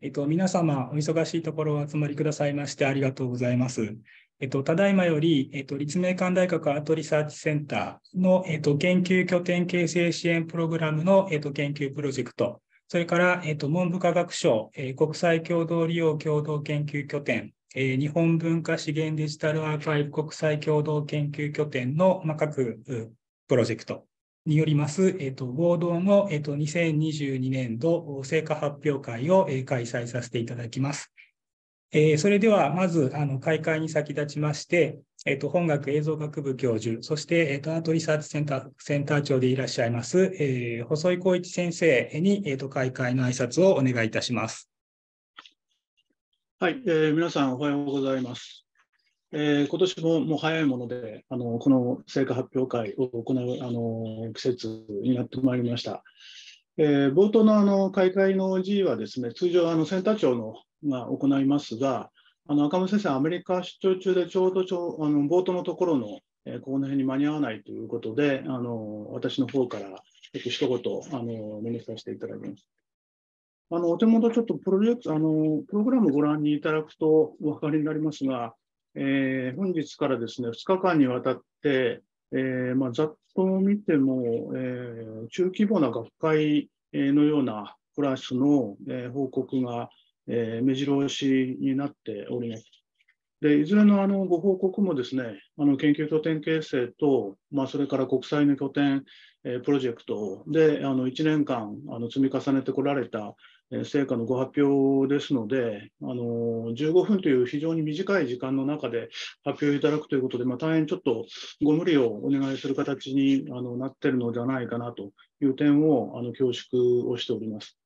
えっと、皆様、お忙しいところお集まりくださいましてありがとうございます。えっと、ただいまより、えっと、立命館大学アートリサーチセンターの、えっと、研究拠点形成支援プログラムの、えっと、研究プロジェクト、それから、えっと、文部科学省、えー、国際共同利用共同研究拠点、えー、日本文化資源デジタルアーカイブ国際共同研究拠点の、まあ、各プロジェクト、によります、えっ、と、合同の、えっ、ー、と、2022年度成果発表会を、開催させていただきます。えー、それでは、まず、あの、開会に先立ちまして、えっ、と、本学映像学部教授、そして、えっ、と、アートリサーチセンター、センター長でいらっしゃいます、え細井光一先生に、えっ、と、開会の挨拶をお願いいたします。はい、え皆さんおはようございます。えー、今年ももう早いもので、あのこの成果発表会を行うあの季節になってまいりました。えー、冒頭のあの開会の G はですね、通常あのセンター長のが行いますが、あの赤間先生、アメリカ出張中でちょうどちょあの冒頭のところの、えー、この辺に間に合わないということで、あの私の方からちっと一言あのメニューさせていただきます。あのお手元ちょっとプロジェクトあのプログラムをご覧にいただくとお分かりになりますが、えー、本日からですね、2日間にわたって、えー、まあ、ざっと見ても、えー、中規模な学会のようなクラスの、え報告が、え目白押しになっております。でいずれのあのご報告もですね、あの研究拠点形成と、まあ、それから国際の拠点、えプロジェクトであの1年間あの積み重ねてこられた成果のご発表ですので、あの15分という非常に短い時間の中で発表いただくということで、まあ、大変ちょっとご無理をお願いする形にあのなっているのではないかなという点をあの恐縮をしております。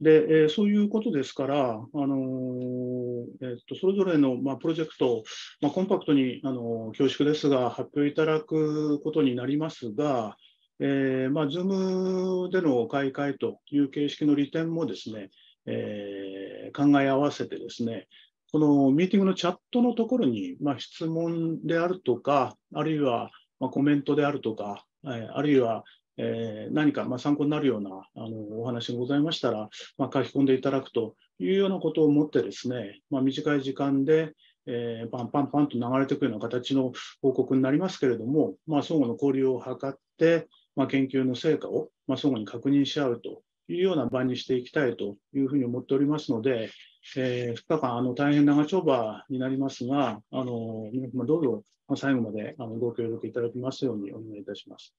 で、えそういうことですから、あのえっと、それぞれの、まあ、プロジェクト、まあ、コンパクトに、あの恐縮ですが、発表いただくことになりますが、えーまあ、Zoom での開会という形式の利点もですね、えー、考え合わせてですね、このミーティングのチャットのところに、まあ、質問であるとか、あるいは、まあ、コメントであるとか、えー、あるいは、えー、何か、まあ、参考になるようなあのお話がございましたら、まあ、書き込んでいただくというようなことを思ってですね、まあ、短い時間で、えー、パンパンパンと流れていくような形の報告になりますけれども、まあ、相互の交流を図って、まあ、研究の成果を、まあ、相互に確認し合うというような場にしていきたいというふうに思っておりますので、えー、2日間あの大変長丁場になりますが、あのまあ、どうぞ最後まであのご協力いただきますようにお願いいたします。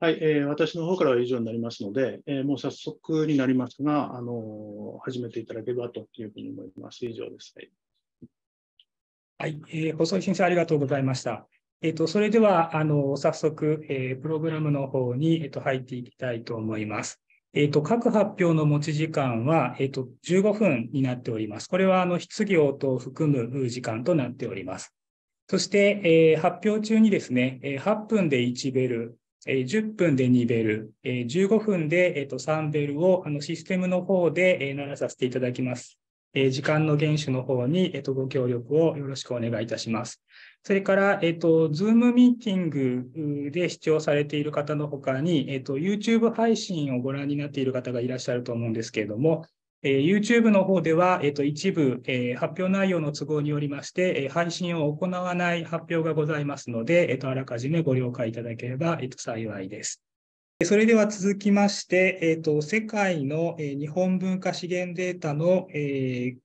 はい、えー、私の方からは以上になりますので、えー、もう早速になりますが、あの始めていただければというふうに思います。以上です。はい、はい、えー、細井先生、ありがとうございました。えっと、それでは、あの、早速、えー、プログラムの方に、えっと、入っていきたいと思います。えっと、各発表の持ち時間は、えっと、15分になっております。これは、あの、質疑応答を含む時間となっております。そして、えー、発表中にですね、8分で1ベル、10分で2ベル、15分で3ベルをあのシステムの方で鳴らさせていただきます。時間の厳守の方にご協力をよろしくお願いいたします。それから、えっ、ー、と、Zoom ミーティングで視聴されている方の他に、えっ、ー、と、YouTube 配信をご覧になっている方がいらっしゃると思うんですけれども、えー、YouTube の方では、えっ、ー、と、一部、えー、発表内容の都合によりまして、え配信を行わない発表がございますので、えっ、と、あらかじめご了解いただければ、えっ、と、幸いです。それでは続きまして、えっ、と、世界の、え日本文化資源データの、え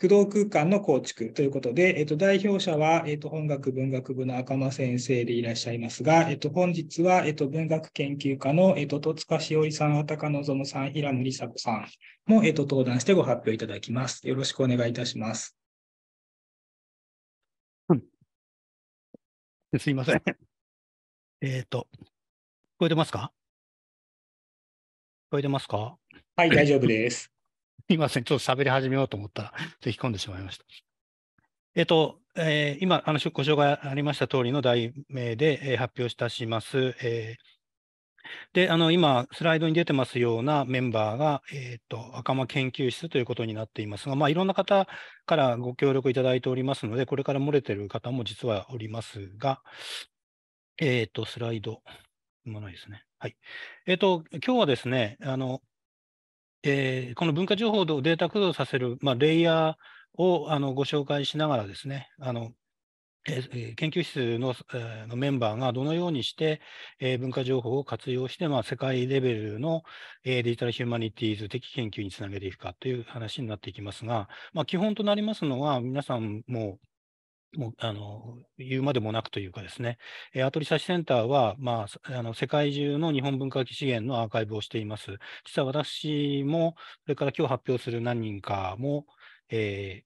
駆動空間の構築ということで、えっと、代表者は、えっと、本学文学部の赤間先生でいらっしゃいますが、えっと、本日は、えっと、文学研究家の、えっと、戸塚しおりさん、あたかのぞむさん、平野梨紗子さんも、えっと、登壇してご発表いただきます。よろしくお願いいたします。うん、すいません。えっ、と、聞こえてますか聞こえてますかはい、大丈夫です。すいません、ちょっと喋り始めようと思ったら、咳き込んでしまいました。えっと、えー、今あの、ご紹介ありました通りの題名で、えー、発表いたします。えー、であの今、スライドに出てますようなメンバーが、えーと、赤間研究室ということになっていますが、まあ、いろんな方からご協力いただいておりますので、これから漏れてる方も実はおりますが、えっ、ー、と、スライド、ものですね。はい。えっ、ー、と、今日はですね、あの、えー、この文化情報をデータ駆動させる、まあ、レイヤーをあのご紹介しながらですね、あのえー、研究室の,、えのメンバーがどのようにして、えー、文化情報を活用して、まあ、世界レベルの、えー、デジタルヒューマニティーズ的研究につなげていくかという話になっていきますが、まあ、基本となりますのは、皆さんももうあの言うまでもなくというかですね、えー、アトリサシセンターは、まあ、あの世界中の日本文化資源のアーカイブをしています。実は私も、それから今日発表する何人かも、え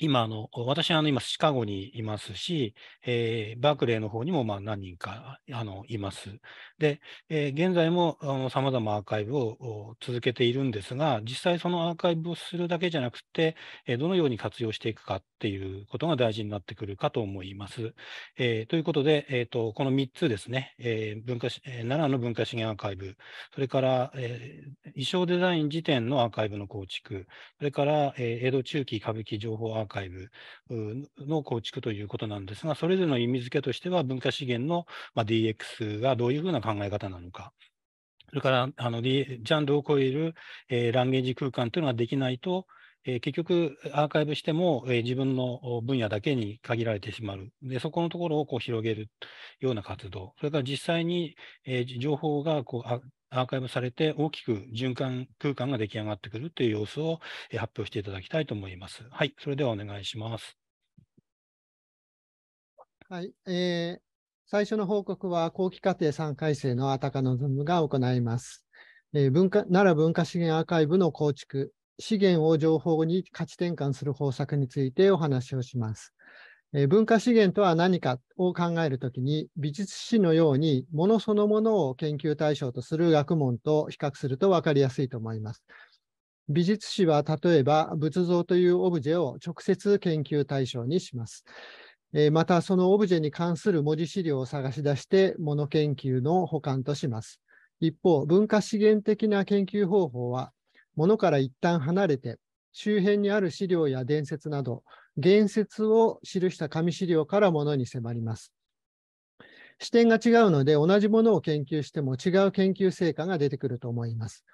今あの、私はあの今、シカゴにいますし、えー、バークレーの方にもまあ何人かあのいます。で、えー、現在もさまざまアーカイブを続けているんですが、実際そのアーカイブをするだけじゃなくて、えー、どのように活用していくかっていうことが大事になってくるかと思います。えー、ということで、えーと、この3つですね、えー文化えー、奈良の文化資源アーカイブ、それから、えー、衣装デザイン時点のアーカイブの構築、それから、えー、江戸中期歌舞伎情報アーカイブーカイブの構築ということなんですが、それぞれの意味付けとしては、文化資源の DX がどういうふうな考え方なのか。それからあの、ジャンルを超える、えランゲージ空間というのができないと、え結局アーカイブしても、え自分の分野だけに限られてしまうでそこのところをこう広げるような活動それから実際に、え情報がこうアーカイブされて大きく循環空間が出来上がってくるという様子を発表していただきたいと思います。はい、それではお願いします。はい、えー、最初の報告は後期課程3回生のあたかのズームが行います。えー、文化奈良文化資源アーカイブの構築、資源を情報に価値転換する方策についてお話をします。え文化資源とは何かを考えるときに、美術史のようにものそのものを研究対象とする学問と比較すると分かりやすいと思います。美術史は例えば仏像というオブジェを直接研究対象にします。えまたそのオブジェに関する文字資料を探し出してもの研究の補完とします。一方、文化資源的な研究方法は、ものから一旦離れて、周辺にある資料や伝説など、言説を記した紙資料からものに迫ります。視点が違うので、同じものを研究しても違う研究成果が出てくると思います。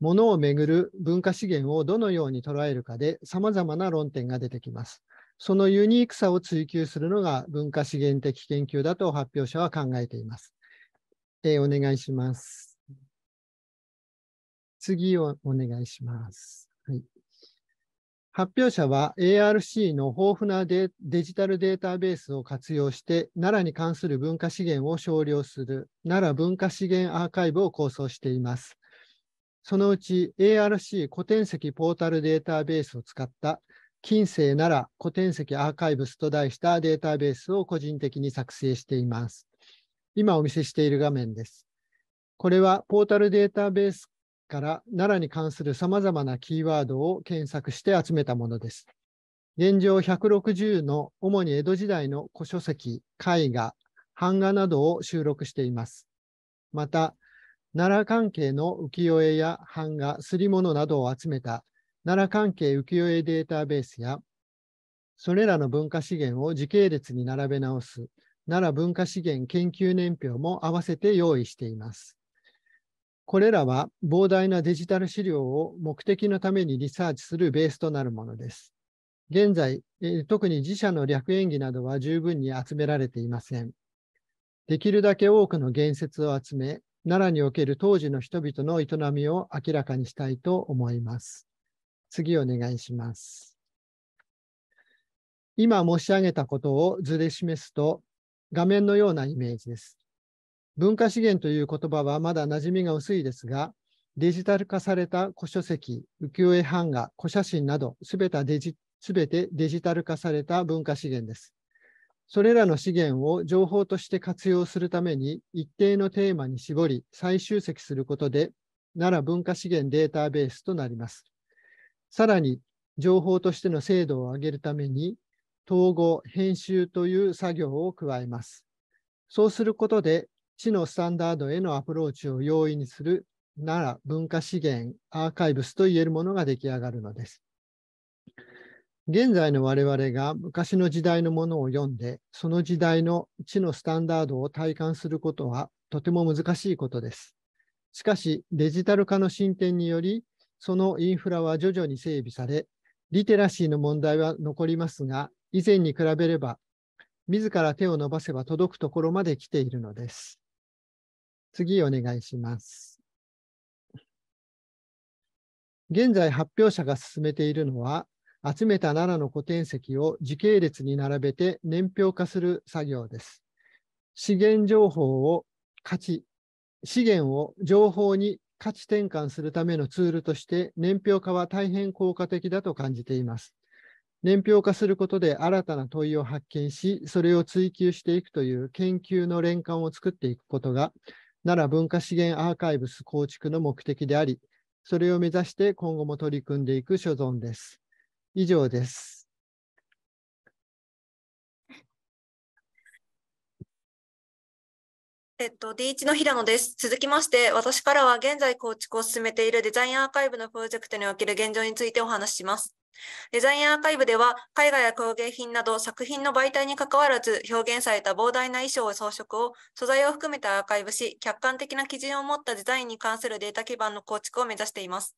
ものをめぐる文化資源をどのように捉えるかで、様々な論点が出てきます。そのユニークさを追求するのが文化資源的研究だと発表者は考えています。えー、お願いします。次をお願いします。はい。発表者は ARC の豊富なデジタルデータベースを活用して奈良に関する文化資源を少量する奈良文化資源アーカイブを構想しています。そのうち ARC 古典籍ポータルデータベースを使った近世奈良古典籍アーカイブスと題したデータベースを個人的に作成しています。今お見せしている画面です。これはポータルデータベースから奈良に関するさまざまなキーワードを検索して集めたものです。現状160の主に江戸時代の古書籍、絵画、版画などを収録しています。また、奈良関係の浮世絵や版画、すり物などを集めた奈良関係浮世絵データベースや、それらの文化資源を時系列に並べ直す奈良文化資源研究年表も合わせて用意しています。これらは膨大なデジタル資料を目的のためにリサーチするベースとなるものです。現在、特に自社の略演技などは十分に集められていません。できるだけ多くの言説を集め、奈良における当時の人々の営みを明らかにしたいと思います。次お願いします。今申し上げたことを図で示すと、画面のようなイメージです。文化資源という言葉はまだ馴染みが薄いですが、デジタル化された古書籍、浮世絵版画、古写真など、すべてデジタル化された文化資源です。それらの資源を情報として活用するために、一定のテーマに絞り、再集積することで、奈良文化資源データベースとなります。さらに、情報としての精度を上げるために、統合、編集という作業を加えます。そうすることで、地のスタンダードへのアプローチを容易にするなら文化資源アーカイブスといえるものが出来上がるのです。現在の我々が昔の時代のものを読んで、その時代の知のスタンダードを体感することはとても難しいことです。しかし、デジタル化の進展により、そのインフラは徐々に整備され、リテラシーの問題は残りますが、以前に比べれば、自ら手を伸ばせば届くところまで来ているのです。次お願いします。現在発表者が進めているのは、集めた7の古典石を時系列に並べて年表化する作業です。資源情報を価値、資源を情報に価値転換するためのツールとして年表化は大変効果的だと感じています。年表化することで新たな問いを発見し、それを追求していくという研究の連環を作っていくことが、なら文化資源アーカイブス構築の目的であり、それを目指して今後も取り組んでいく所存です。以上です。えっと、D1 の平野です。続きまして、私からは現在構築を進めているデザインアーカイブのプロジェクトにおける現状についてお話しします。デザインアーカイブでは絵画や工芸品など作品の媒体にかかわらず表現された膨大な衣装装飾を素材を含めてアーカイブし客観的な基準を持ったデザインに関するデータ基盤の構築を目指しています。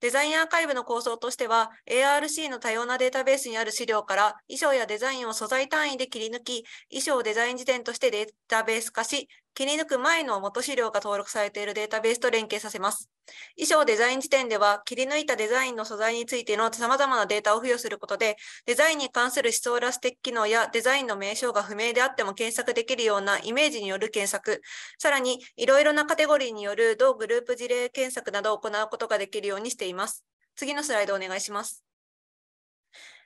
デザインアーカイブの構想としては、ARC の多様なデータベースにある資料から衣装やデザインを素材単位で切り抜き、衣装をデザイン時点としてデータベース化し、切り抜く前の元資料が登録されているデータベースと連携させます。衣装デザイン時点では、切り抜いたデザインの素材についての様々なデータを付与することで、デザインに関する思想ラステ機能やデザインの名称が不明であっても検索できるようなイメージによる検索、さらにいろいろなカテゴリーによる同グループ事例検索などを行うことができるるようにしています。次のスライドお願いします。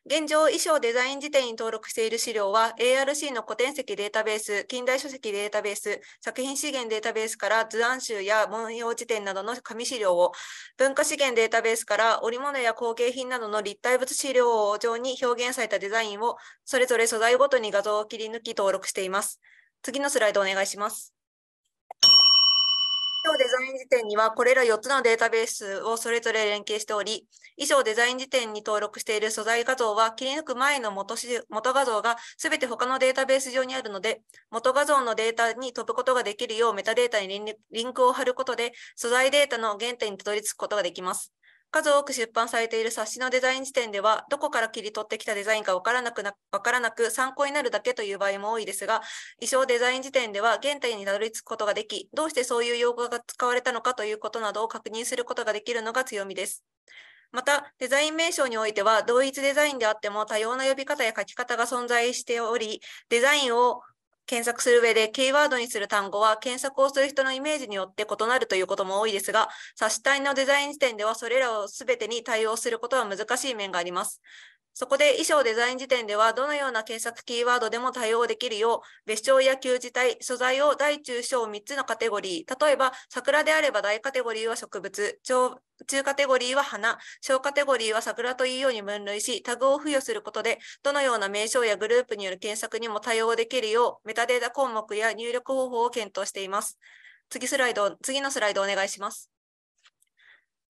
現状、衣装デザイン辞典に登録している資料は、ARC の古典籍データベース、近代書籍データベース、作品資源データベースから図案集や文様辞典などの紙資料を、文化資源データベースから織物や工芸品などの立体物資料を上に表現されたデザインを、それぞれ素材ごとに画像を切り抜き登録しています。次のスライドお願いします。衣デザイン辞典にはこれら4つのデータベースをそれぞれ連携しており、衣装デザイン辞典に登録している素材画像は切り抜く前の元元画像が全て他のデータベース上にあるので、元画像のデータに飛ぶことができるようメタデータにリンクを貼ることで、素材データの原点にたどり着くことができます。数多く出版されている冊子のデザイン時点では、どこから切り取ってきたデザインかわからなくな、わからなく参考になるだけという場合も多いですが、衣装デザイン時点では現代にたどり着くことができ、どうしてそういう用語が使われたのかということなどを確認することができるのが強みです。また、デザイン名称においては、同一デザインであっても多様な呼び方や書き方が存在しており、デザインを検索する上でキーワードにする単語は検索をする人のイメージによって異なるということも多いですが、冊子体のデザイン時点ではそれらを全てに対応することは難しい面があります。そこで衣装デザイン時点ではどのような検索キーワードでも対応できるよう、別称や旧字体、素材を大中小3つのカテゴリー、例えば桜であれば大カテゴリーは植物、中カテゴリーは花、小カテゴリーは桜というように分類し、タグを付与することで、どのような名称やグループによる検索にも対応できるよう、メタデータ項目や入力方法を検討しています。次スライド、次のスライドお願いします。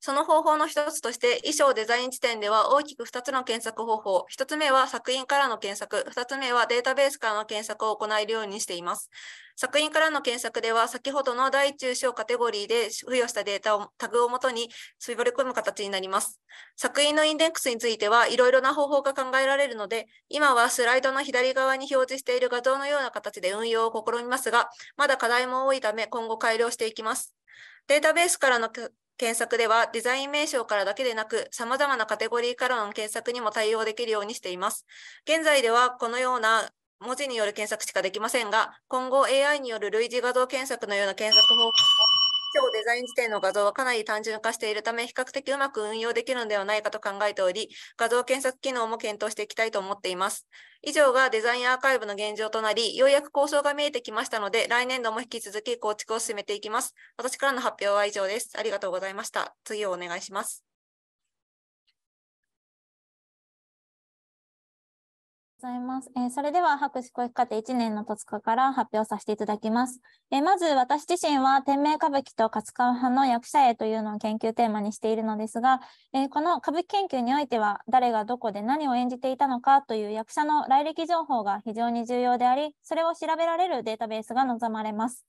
その方法の一つとして、衣装デザイン地点では大きく2つの検索方法。1つ目は作品からの検索、2つ目はデータベースからの検索を行えるようにしています。作品からの検索では、先ほどの大中小カテゴリーで付与したデータを、タグをもとに絞り込む形になります。作品のインデックスについてはいろいろな方法が考えられるので、今はスライドの左側に表示している画像のような形で運用を試みますが、まだ課題も多いため今後改良していきます。データベースからの検索ではデザイン名称からだけでなく、様々なカテゴリーからの検索にも対応できるようにしています。現在ではこのような文字による検索しかできませんが、今後 AI による類似画像検索のような検索方法今日デザイン辞典の画像はかなり単純化しているため、比較的うまく運用できるのではないかと考えており、画像検索機能も検討していきたいと思っています。以上がデザインアーカイブの現状となり、ようやく構想が見えてきましたので、来年度も引き続き構築を進めていきます。私からの発表は以上です。ありがとうございました。次をお願いします。ございます。えー、それでは、博士教育課程1年の戸塚から発表させていただきます。えー、まず、私自身は、天命歌舞伎と勝川派の役者へというのを研究テーマにしているのですが、えー、この歌舞伎研究においては、誰がどこで何を演じていたのかという役者の来歴情報が非常に重要であり、それを調べられるデータベースが望まれます。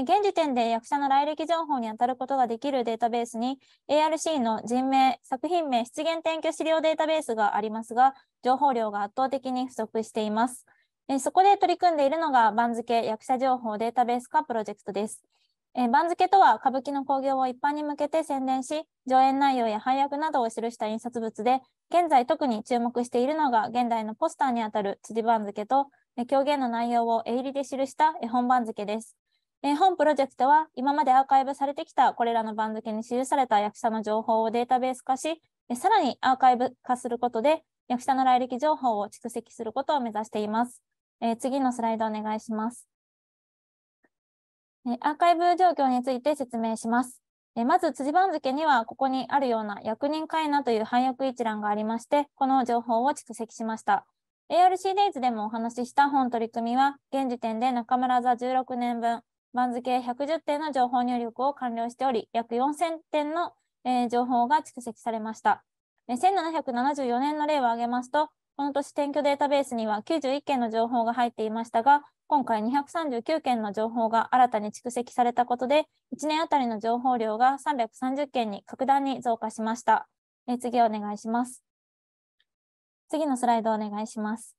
現時点で役者の来歴情報に当たることができるデータベースに ARC の人名、作品名、出現転居資料データベースがありますが、情報量が圧倒的に不足しています。そこで取り組んでいるのが番付役者情報データベース化プロジェクトです。番付とは歌舞伎の興行を一般に向けて宣伝し、上演内容や配役などを記した印刷物で、現在特に注目しているのが現代のポスターにあたる辻番付と、狂言の内容を絵入りで記した絵本番付です。えー、本プロジェクトは今までアーカイブされてきたこれらの番付に記された役者の情報をデータベース化し、えさらにアーカイブ化することで役者の来歴情報を蓄積することを目指しています。えー、次のスライドお願いします、えアーカイブ状況について説明します。えまず、辻番付には、ここにあるような役人会なという配役一覧がありまして、この情報を蓄積しました。ARC デイズでもお話しした本取り組みは、現時点で中村座16年分、番付110点の情報入力を完了しており、約4000点の、えー、情報が蓄積されました。1774年の例を挙げますと、この年転居データベースには91件の情報が入っていましたが、今回239件の情報が新たに蓄積されたことで、1年あたりの情報量が330件に格段に増加しました。え次お願いします。次のスライドお願いします。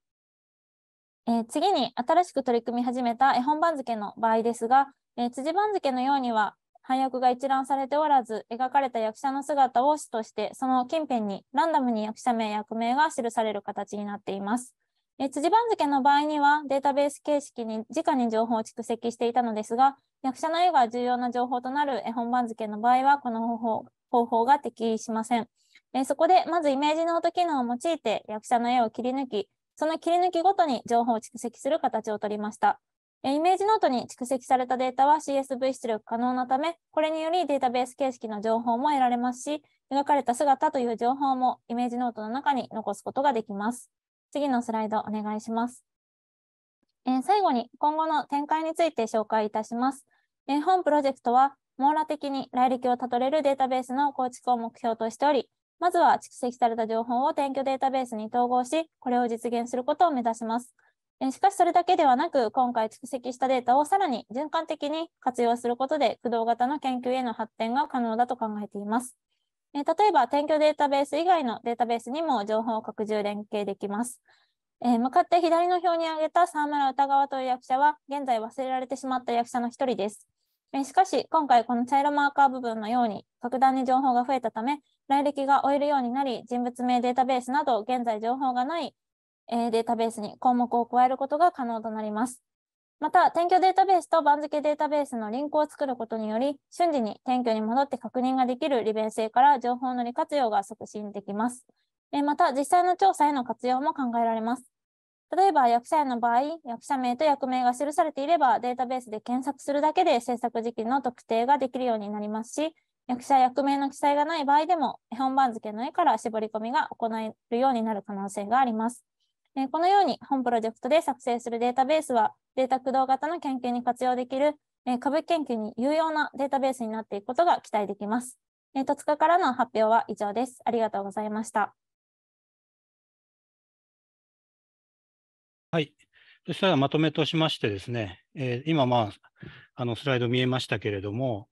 えー、次に新しく取り組み始めた絵本番付の場合ですが、えー、辻番付のようには配訳が一覧されておらず、描かれた役者の姿を主として、その近辺にランダムに役者名、役名が記される形になっています。え辻番付の場合にはデータベース形式に直に情報を蓄積していたのですが、役者の絵が重要な情報となる絵本番付の場合は、この方法方法が適しません。えそこで、まずイメージノート機能を用いて役者の絵を切り抜き、その切り抜きごとに情報を蓄積する形をとりました。イメージノートに蓄積されたデータは CSV 出力可能なため、これによりデータベース形式の情報も得られますし、描かれた姿という情報もイメージノートの中に残すことができます。次のスライドお願いします。え最後に今後の展開について紹介いたします。え本プロジェクトは網羅的に来歴をたどれるデータベースの構築を目標としており、まずは蓄積された情報を転居データベースに統合し、これを実現することを目指します。しかしそれだけではなく、今回蓄積したデータをさらに循環的に活用することで、駆動型の研究への発展が可能だと考えています。例えば、転居データベース以外のデータベースにも情報を拡充連携できます。え向かって左の表に挙げた沢村歌川という役者は、現在忘れられてしまった役者の一人です。しかし、今回この茶色マーカー部分のように、格段に情報が増えたため、来歴が追えるようになり、人物名データベースなど、現在情報がないデータベースに項目を加えることが可能となります。また、転居データベースと番付データベースのリンクを作ることにより、瞬時に転居に戻って確認ができる利便性から情報の利活用が促進できます。また、実際の調査への活用も考えられます。例えば、役者への場合、役者名と役名が記されていれば、データベースで検索するだけで制作時期の特定ができるようになりますし、役者役名の記載がない場合でも、絵本番付の絵から絞り込みが行えるようになる可能性があります。えこのように、本プロジェクトで作成するデータベースは、データ駆動型の研究に活用できる、え株研究に有用なデータベースになっていくことが期待できます。え戸塚からの発表は以上です。ありがとうございました。はい。そしたらまとめとしましてですね、えー、今、まあ、あのスライド見えましたけれども、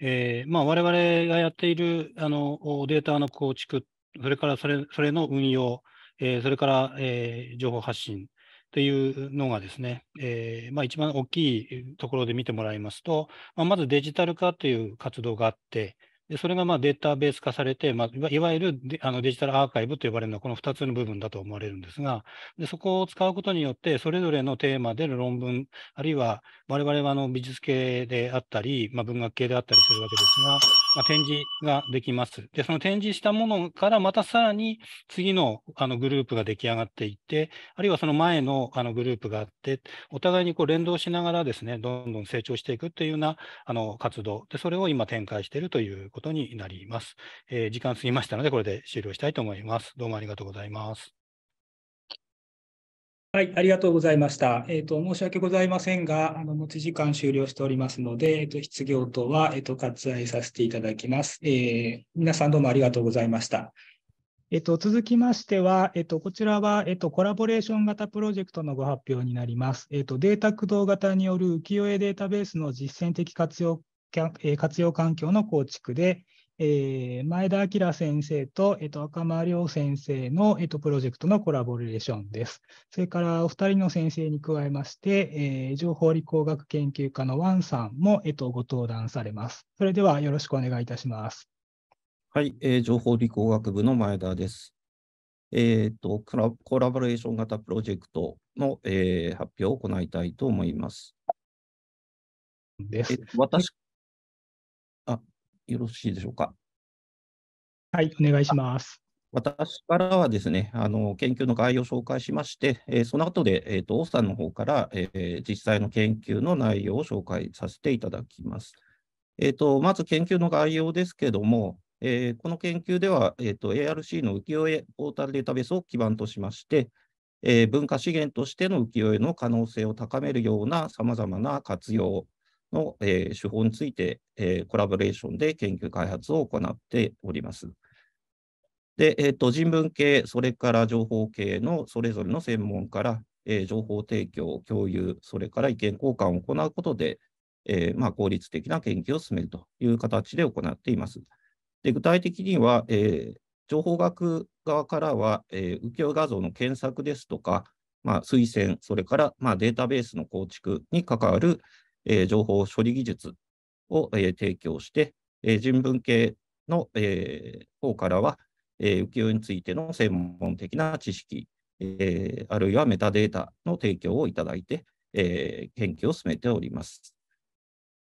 えーまあ、我々がやっているあのデータの構築、それからそれそれの運用、えー、それから、えー、情報発信というのがですね、えーまあ、一番大きいところで見てもらいますと、まあ、まずデジタル化という活動があって、でそれがまあデータベース化されて、まあ、いわゆるデあのデジタルアーカイブと呼ばれるのはこの2つの部分だと思われるんですがで、そこを使うことによって、それぞれのテーマでの論文、あるいは我々はあの美術系であったり、まあ、文学系であったりするわけですが、まあ、展示ができます。で、その展示したものからまたさらに次のあのグループが出来上がっていって、あるいはその前のあのグループがあって、お互いにこう連動しながらですね、どんどん成長していくというようなあの活動で、それを今展開しているということになります。えー、時間過ぎましたので、これで終了したいと思います。どうもありがとうございます。はい、ありがとうございました。えっ、ー、と、申し訳ございませんが、あの、持ち時間終了しておりますので、えっ、ー、と、質疑応答は、えっ、ー、と、割愛させていただきます。え皆さんどうもありがとうございました。えっと、続きましては、えっと、こちらは、えっと、コラボレーション型プロジェクトのご発表になります。えっと、データ駆動型による浮世絵データベースの実践的活用活用環境の構築で、えー、前田明先生と、えー、と赤間亮先生の、えー、とプロジェクトのコラボレーションです。それからお二人の先生に加えまして、えー、情報理工学研究科のワンさんも、えー、とご登壇されます。それではよろしくお願いいたします。はい、えー、情報理工学部の前田です。えーと、コラボレーション型プロジェクトの、えー、発表を行いたいと思います。です私よろしいでしょうか。はい、お願いします。私からはですね、あの研究の概要を紹介しまして、えー、その後で、えーと、王さんの方から、えー、実際の研究の内容を紹介させていただきます。えーと、まず研究の概要ですけども、えー、この研究では、えーと、と ARC の浮世絵ポータルデータベースを基盤としまして、えー、文化資源としての浮世絵の可能性を高めるようなさまざまな活用の、えー、手法について、えー、コラボレーションで研究開発を行っております。で、えーと、人文系、それから情報系のそれぞれの専門から、えー、情報提供、共有、それから意見交換を行うことで、えーまあ、効率的な研究を進めるという形で行っています。で具体的には、えー、情報学側からは、えー、浮世画像の検索ですとか、まあ、推薦、それから、まあ、データベースの構築に関わる、えー、情報処理技術を、えー、提供して、え人文系の、え方からは、え浮世絵についての専門的な知識、えあるいはメタデータの提供をいただいて、え研究を進めております。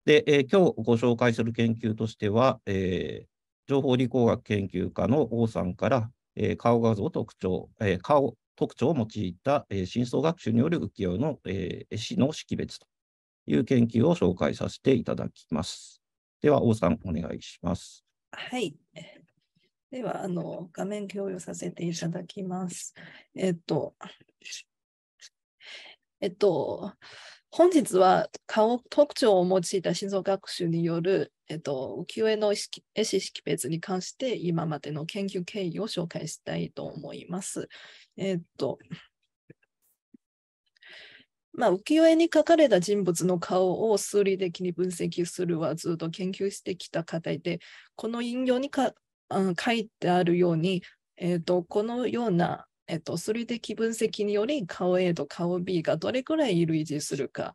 で、え今日ご紹介する研究としては、え情報理工学研究家の王さんから、え顔画像特徴、え顔特徴を用いた、え深層学習による浮世絵の、えー、絵師の識別という研究を紹介させていただきます。では、王さん、お願いします。はい。では、あの、画面共有させていただきます。えっと、えっと、本日は顔特徴を用いた心臓学習による、えっと、浮世絵の絵師識別に関して今までの研究経緯を紹介したいと思います。えっと、まあ、浮世絵に描かれた人物の顔を数理的に分析するはずっと研究してきた課題で、この引用にか、うん、書いてあるように、えーと、このような、えーと、数理的分析により顔 A と顔 B がどれくらい類似するか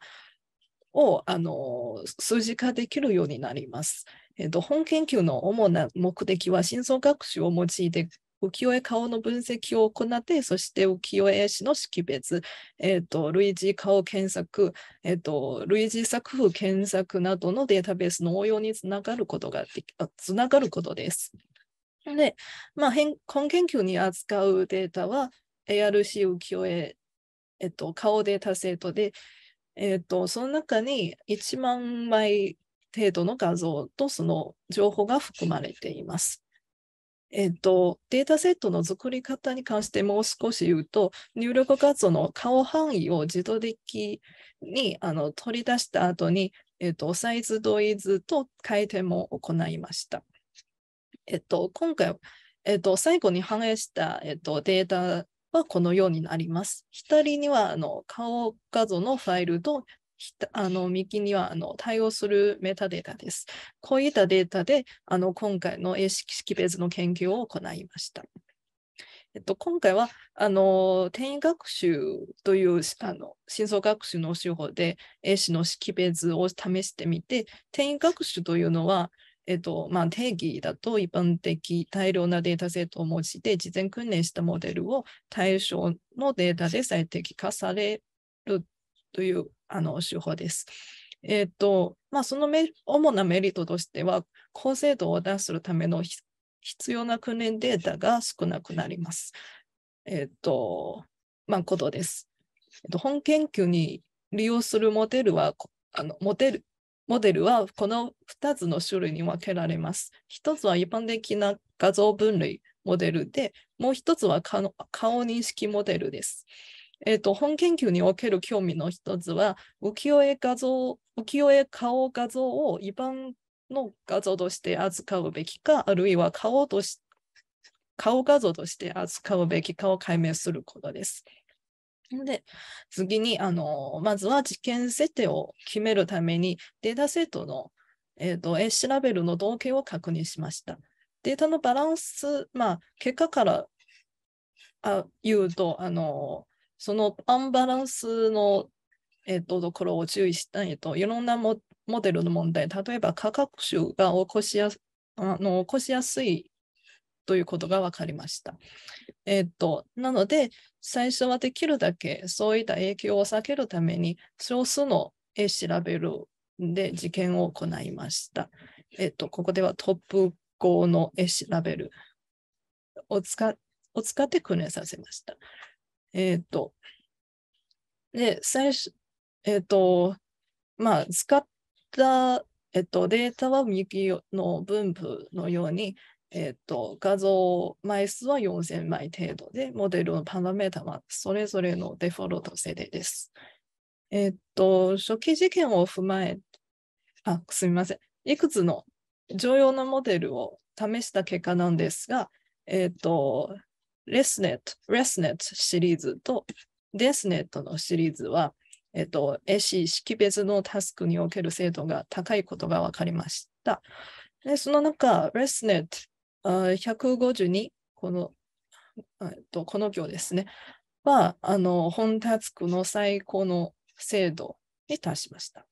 をあの数字化できるようになります。えーと本研究の主な目的は深層学習を用いて浮世絵顔の分析を行ってそして浮世絵師の識別、えーと、類似顔検索、えーと、類似作風検索などのデータベースの応用につながることがつながることです。で、まあ、本研究に扱うデータは ARC 浮世絵、えっと、顔データセットで、えっと、その中に1万枚程度の画像とその情報が含まれています。えっと、データセットの作り方に関してもう少し言うと、入力画像の顔範囲を自動的にあの取り出した後に、えっと、サイズ同意図と回転も行いました。えっと、今回、えっと、最後に反映した、えっと、データはこのようになります。左にはあの顔画像のファイルとあの右にはあの対応するメタデータです。こういったデータであの今回の A 識別の研究を行いました。えっと、今回はあの転移学習というあの深層学習の手法で A 氏の識別を試してみて転移学習というのは、えっとまあ、定義だと一般的大量なデータセットを用いて事前訓練したモデルを対象のデータで最適化されるというあの手法です。えーとまあ、その主なメリットとしては、高精度を出すための必要な訓練データが少なくなります。えー、と、まあ、ことです。えー、と本研究に利用するモデルは、あのモデルモデルはこの2つの種類に分けられます。1つは一般的な画像分類モデルで、もう1つは顔認識モデルです。えっ、ー、と、本研究における興味の一つは、浮世絵画像、浮世絵顔画像を一般の画像として扱うべきか、あるいは顔とし顔画像として扱うべきかを解明することです。で、次に、あの、まずは実験設定を決めるために、データセットの、えー、と、S ラベルの統計を確認しました。データのバランス、まあ、結果からあ言うと、あの、そのアンバランスの、えっと、ところを注意したいと、いろんなモデルの問題、例えば価格集が起こしやすあの起こしやすいということが分かりました。えっと、なので、最初はできるだけそういった影響を避けるために、少数の絵調べるで実験を行いました。えっと、ここではトップ5の絵調べるを使を使って訓練させました。えっ、ー、と、で、最初、えっ、ー、と、まあ、使った、えっ、ー、と、データは右の分布のように、えっと、画像枚数は4000枚程度で、モデルのパラメータはそれぞれのデフォルト設定です。えっと、初期事件を踏まえ、あ、すみません。いくつの常用なモデルを試した結果なんですが、えっと、レスネット、レスネットシリーズとデスネットのシリーズは、えっと、絵師、識別のタスクにおける精度が高いことが分かりました。でその中、レスネット152、この、えっと、この行ですね、は、あの、本タスクの最高の精度に達しました。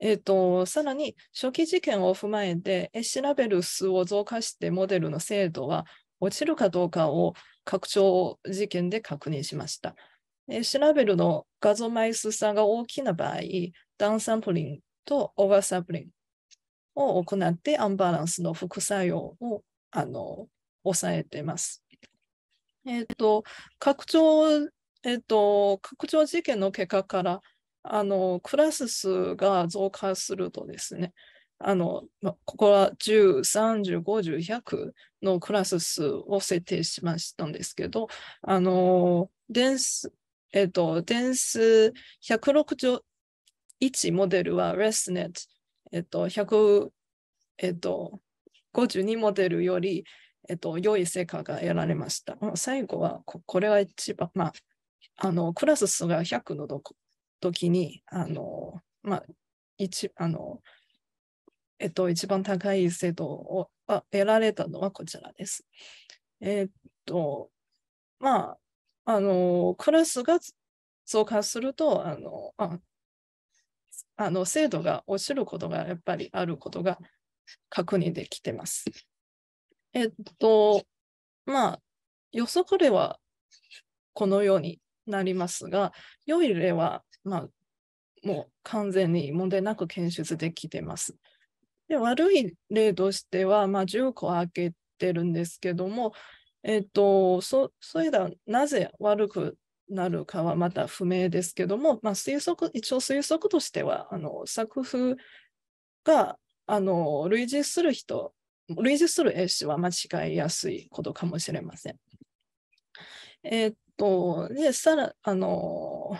えっ、ー、と、さらに初期事件を踏まえて、S 調べる数を増加してモデルの精度は落ちるかどうかを拡張事件で確認しました。S ラベルの画像枚数差が大きな場合、ダウンサンプリングとオーバーサンプリングを行ってアンバランスの副作用をあの抑えています。えっ、ー、と、拡張、えっ、ー、と、拡張事件の結果から、あのクラス数が増加するとですね、あのま、ここは10、30、50、100のクラス数を設定しましたんですけど、あの電数、えっ、と、電数161モデルは ResNet、えっ、と、1えっ、と、52モデルより、えっと、良い成果が得られました。最後はこ、これは一番、まあ、あの、クラス数が100のどこ時に、あの、まあ、一、あの、えっと、一番高い制度を得られたのはこちらです。えっと、まあ、あの、クラスが増加すると、あの、ああの制度が落ちることがやっぱりあることが確認できてます。えっと、まあ、予測例はこのようになりますが、良い例はまあ、もう完全に問題なく検出できてます。で悪い例としては、まあ、10個開けてるんですけども、えっ、ー、と、そそれがなぜ悪くなるかはまた不明ですけども、まあ、推測一応推測としてはあの作風があの類似する人類似する絵師は間違いやすいことかもしれません。えっ、ー、とでさらあの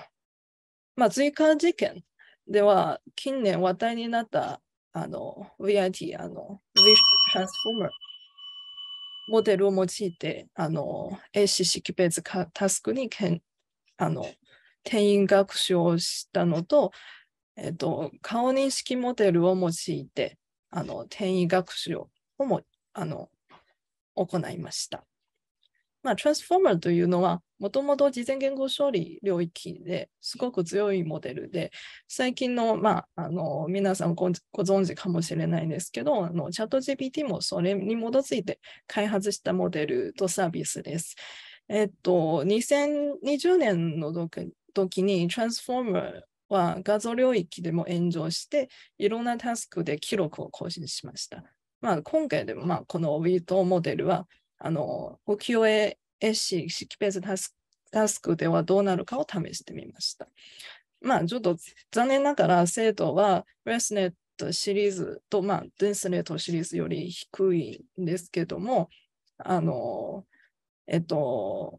まあ、追加事件では、近年話題になったあの VIT、あの Vision Transformer モデルを用いて、あの、英詞識別タスクにけんあの転移学習をしたのと、えっと、顔認識モデルを用いて、あの、転移学習をも、あの、行いました。まあ、トランスフォー e r というのは、もともと事前言語処理領域ですごく強いモデルで、最近の、まあ、あの皆さんご存知かもしれないんですけど、あのチャット GPT もそれに基づいて開発したモデルとサービスです。えっと、2020年の時にトランスフォー e r は画像領域でも炎上して、いろんなタスクで記録を更新しました。まあ、今回でも、まあ、このウィートモデルは、あの浮世絵シ式識別タスタスクではどうなるかを試してみました。まあ、ちょっと残念ながら精度は ResNet シリーズと、まあ、DensNet シリーズより低いんですけども、あの、えっと、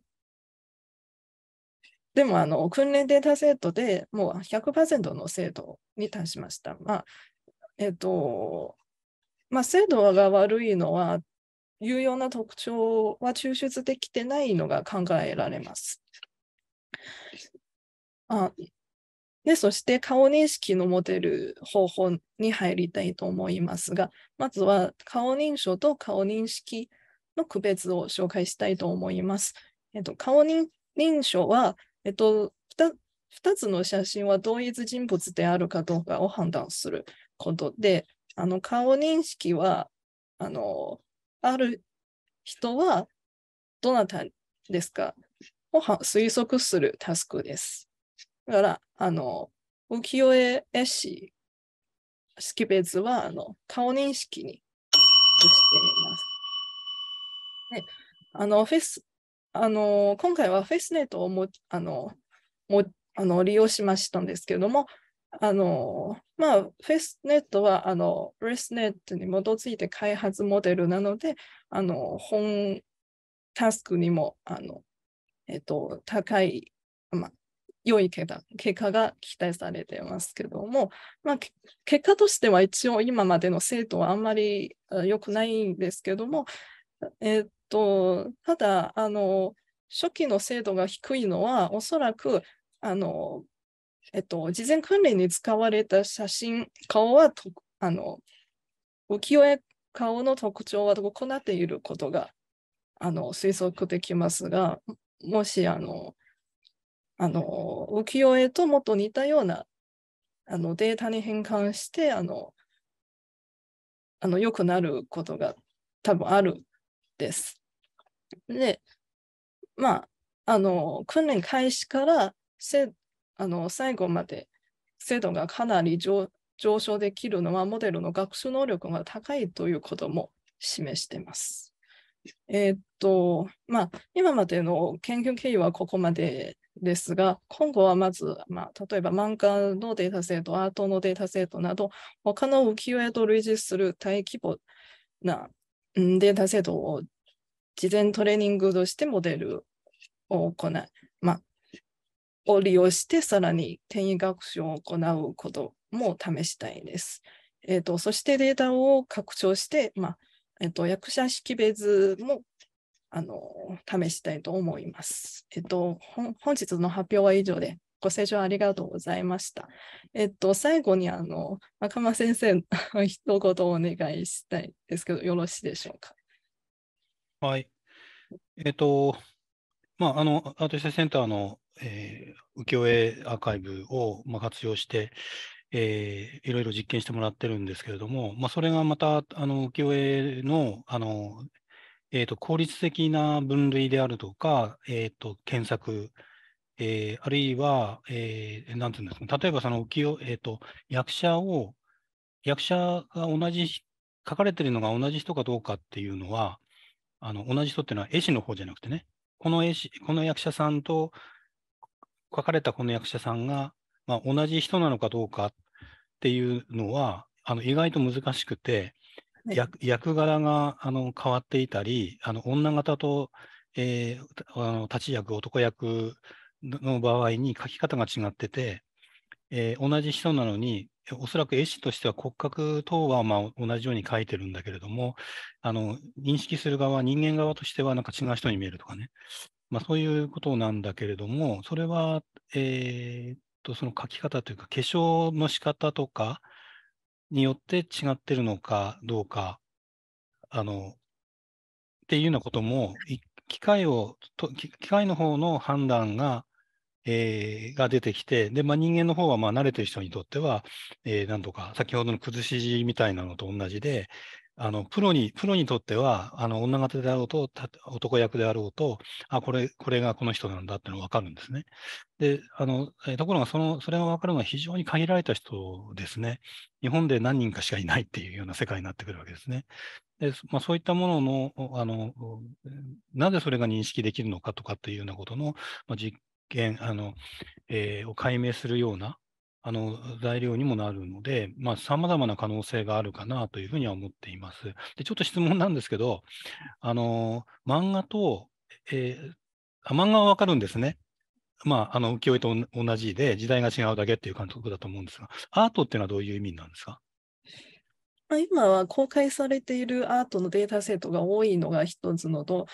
でもあの訓練データセットでもう100%の精度に達しました。まあえっとまあ、精度が悪いのはいうような特徴は抽出できてないのが考えられます。あでそして顔認識の持てる方法に入りたいと思いますが、まずは顔認証と顔認識の区別を紹介したいと思います。えっと、顔認証は、えっと2、2つの写真は同一人物であるかどうかを判断することで、あの顔認識はあのある人はどなたですかを推測するタスクです。だから、あの、浮世絵絵師、識別はあの顔認識にしています。であのフェスあの今回はフェスネットをもあのもあの利用しましたんですけれども、あの、まあ、フェスネットは、あの、ブレスネットに基づいて開発モデルなので、あの、本タスクにも、あの、えっと、高い、まあ、良い結果結果が期待されてますけども、まあ、結果としては一応今までの生徒はあんまり良くないんですけども、えっと、ただ、あの、初期の精度が低いのは、おそらく、あの、えっと、事前訓練に使われた写真、顔はとあの浮世絵顔の特徴は異なっていることがあの推測できますが、もしあのあの浮世絵ともっと似たようなあのデータに変換してあのあの良くなることが多分あるです。で、まあ、あの訓練開始からあの最後まで精度がかなり上昇できるのはモデルの学習能力が高いということも示しています。えー、っとまあ、今までの研究経緯はここまでですが、今後はまず、まあ、例えば漫画のデータセット、アートのデータセットなど、他の浮世絵と類似する大規模なデータセットを事前トレーニングとしてモデルを行い、まあ、を利用して、さらに転移学習を行うことも試したいです。えーと、そしてデータを拡張して、まあえーと、役者識別もあの試したいと思います。えっ、ー、と本日の発表は以上で、ご清聴ありがとうございました。えっ、と、最後にあの、赤間先生の 一言お願いしたいですけど、よろしいでしょうか。はい。えっ、と、まあ、あの、アートセンターのえー、浮世絵アーカイブを、まあ、活用して、えー、いろいろ実験してもらってるんですけれども、まあ、それがまたあの浮世絵のあの、えーと、効率的な分類であるとか、えーと、検索、えー、あるいは、えー、なんていうんですか、例えばその浮世、えーと、と役者を、役者が同じ、書かれてるのが同じ人かどうかっていうのは、あの同じ人っていうのは絵師の方じゃなくてね、この絵師この役者さんと書かれたこの役者さんが、まあ、同じ人なのかどうかっていうのはあの意外と難しくて、ね、役役柄があの変わっていたりあの女型と、えー、あの立ち役男役の場合に書き方が違ってて、えー、同じ人なのにおそらく絵師としては骨格等はまあ同じように書いてるんだけれどもあの認識する側人間側としてはなんか違う人に見えるとかねまあ、そういうことなんだけれども、それは、えー、っと、その書き方というか、化粧の仕方とかによって違ってるのかどうか、あの、っていうようなことも、機械をと、機械の方の判断が、えー、が出てきて、で、まあ、人間の方は、まあ、慣れてる人にとっては、えー、なんとか、先ほどの崩しみたいなのと同じで、あのプロにプロにとってはあの女形であろうと男役であろうとあこれこれがこの人なんだってのが分かるんですね。であのところがそのそれが分かるのは非常に限られた人ですね。日本で何人かしかいないっていうような世界になってくるわけですね。でまあ、そういったもののあのなぜそれが認識できるのかとかっていうようなことの、まあ、実験あの、えー、を解明するようなあの材料にもなるので、さまざ、あ、まな可能性があるかなというふうには思っています。でちょっと質問なんですけど、あの漫画と、えー、あ漫画はわかるんですね。まあ、あの浮世絵と同じで、時代が違うだけっていう感覚だと思うんですが、アートっていうのはどういう意味なんですか今は公開されているアートのデータセットが多いのが一つのと、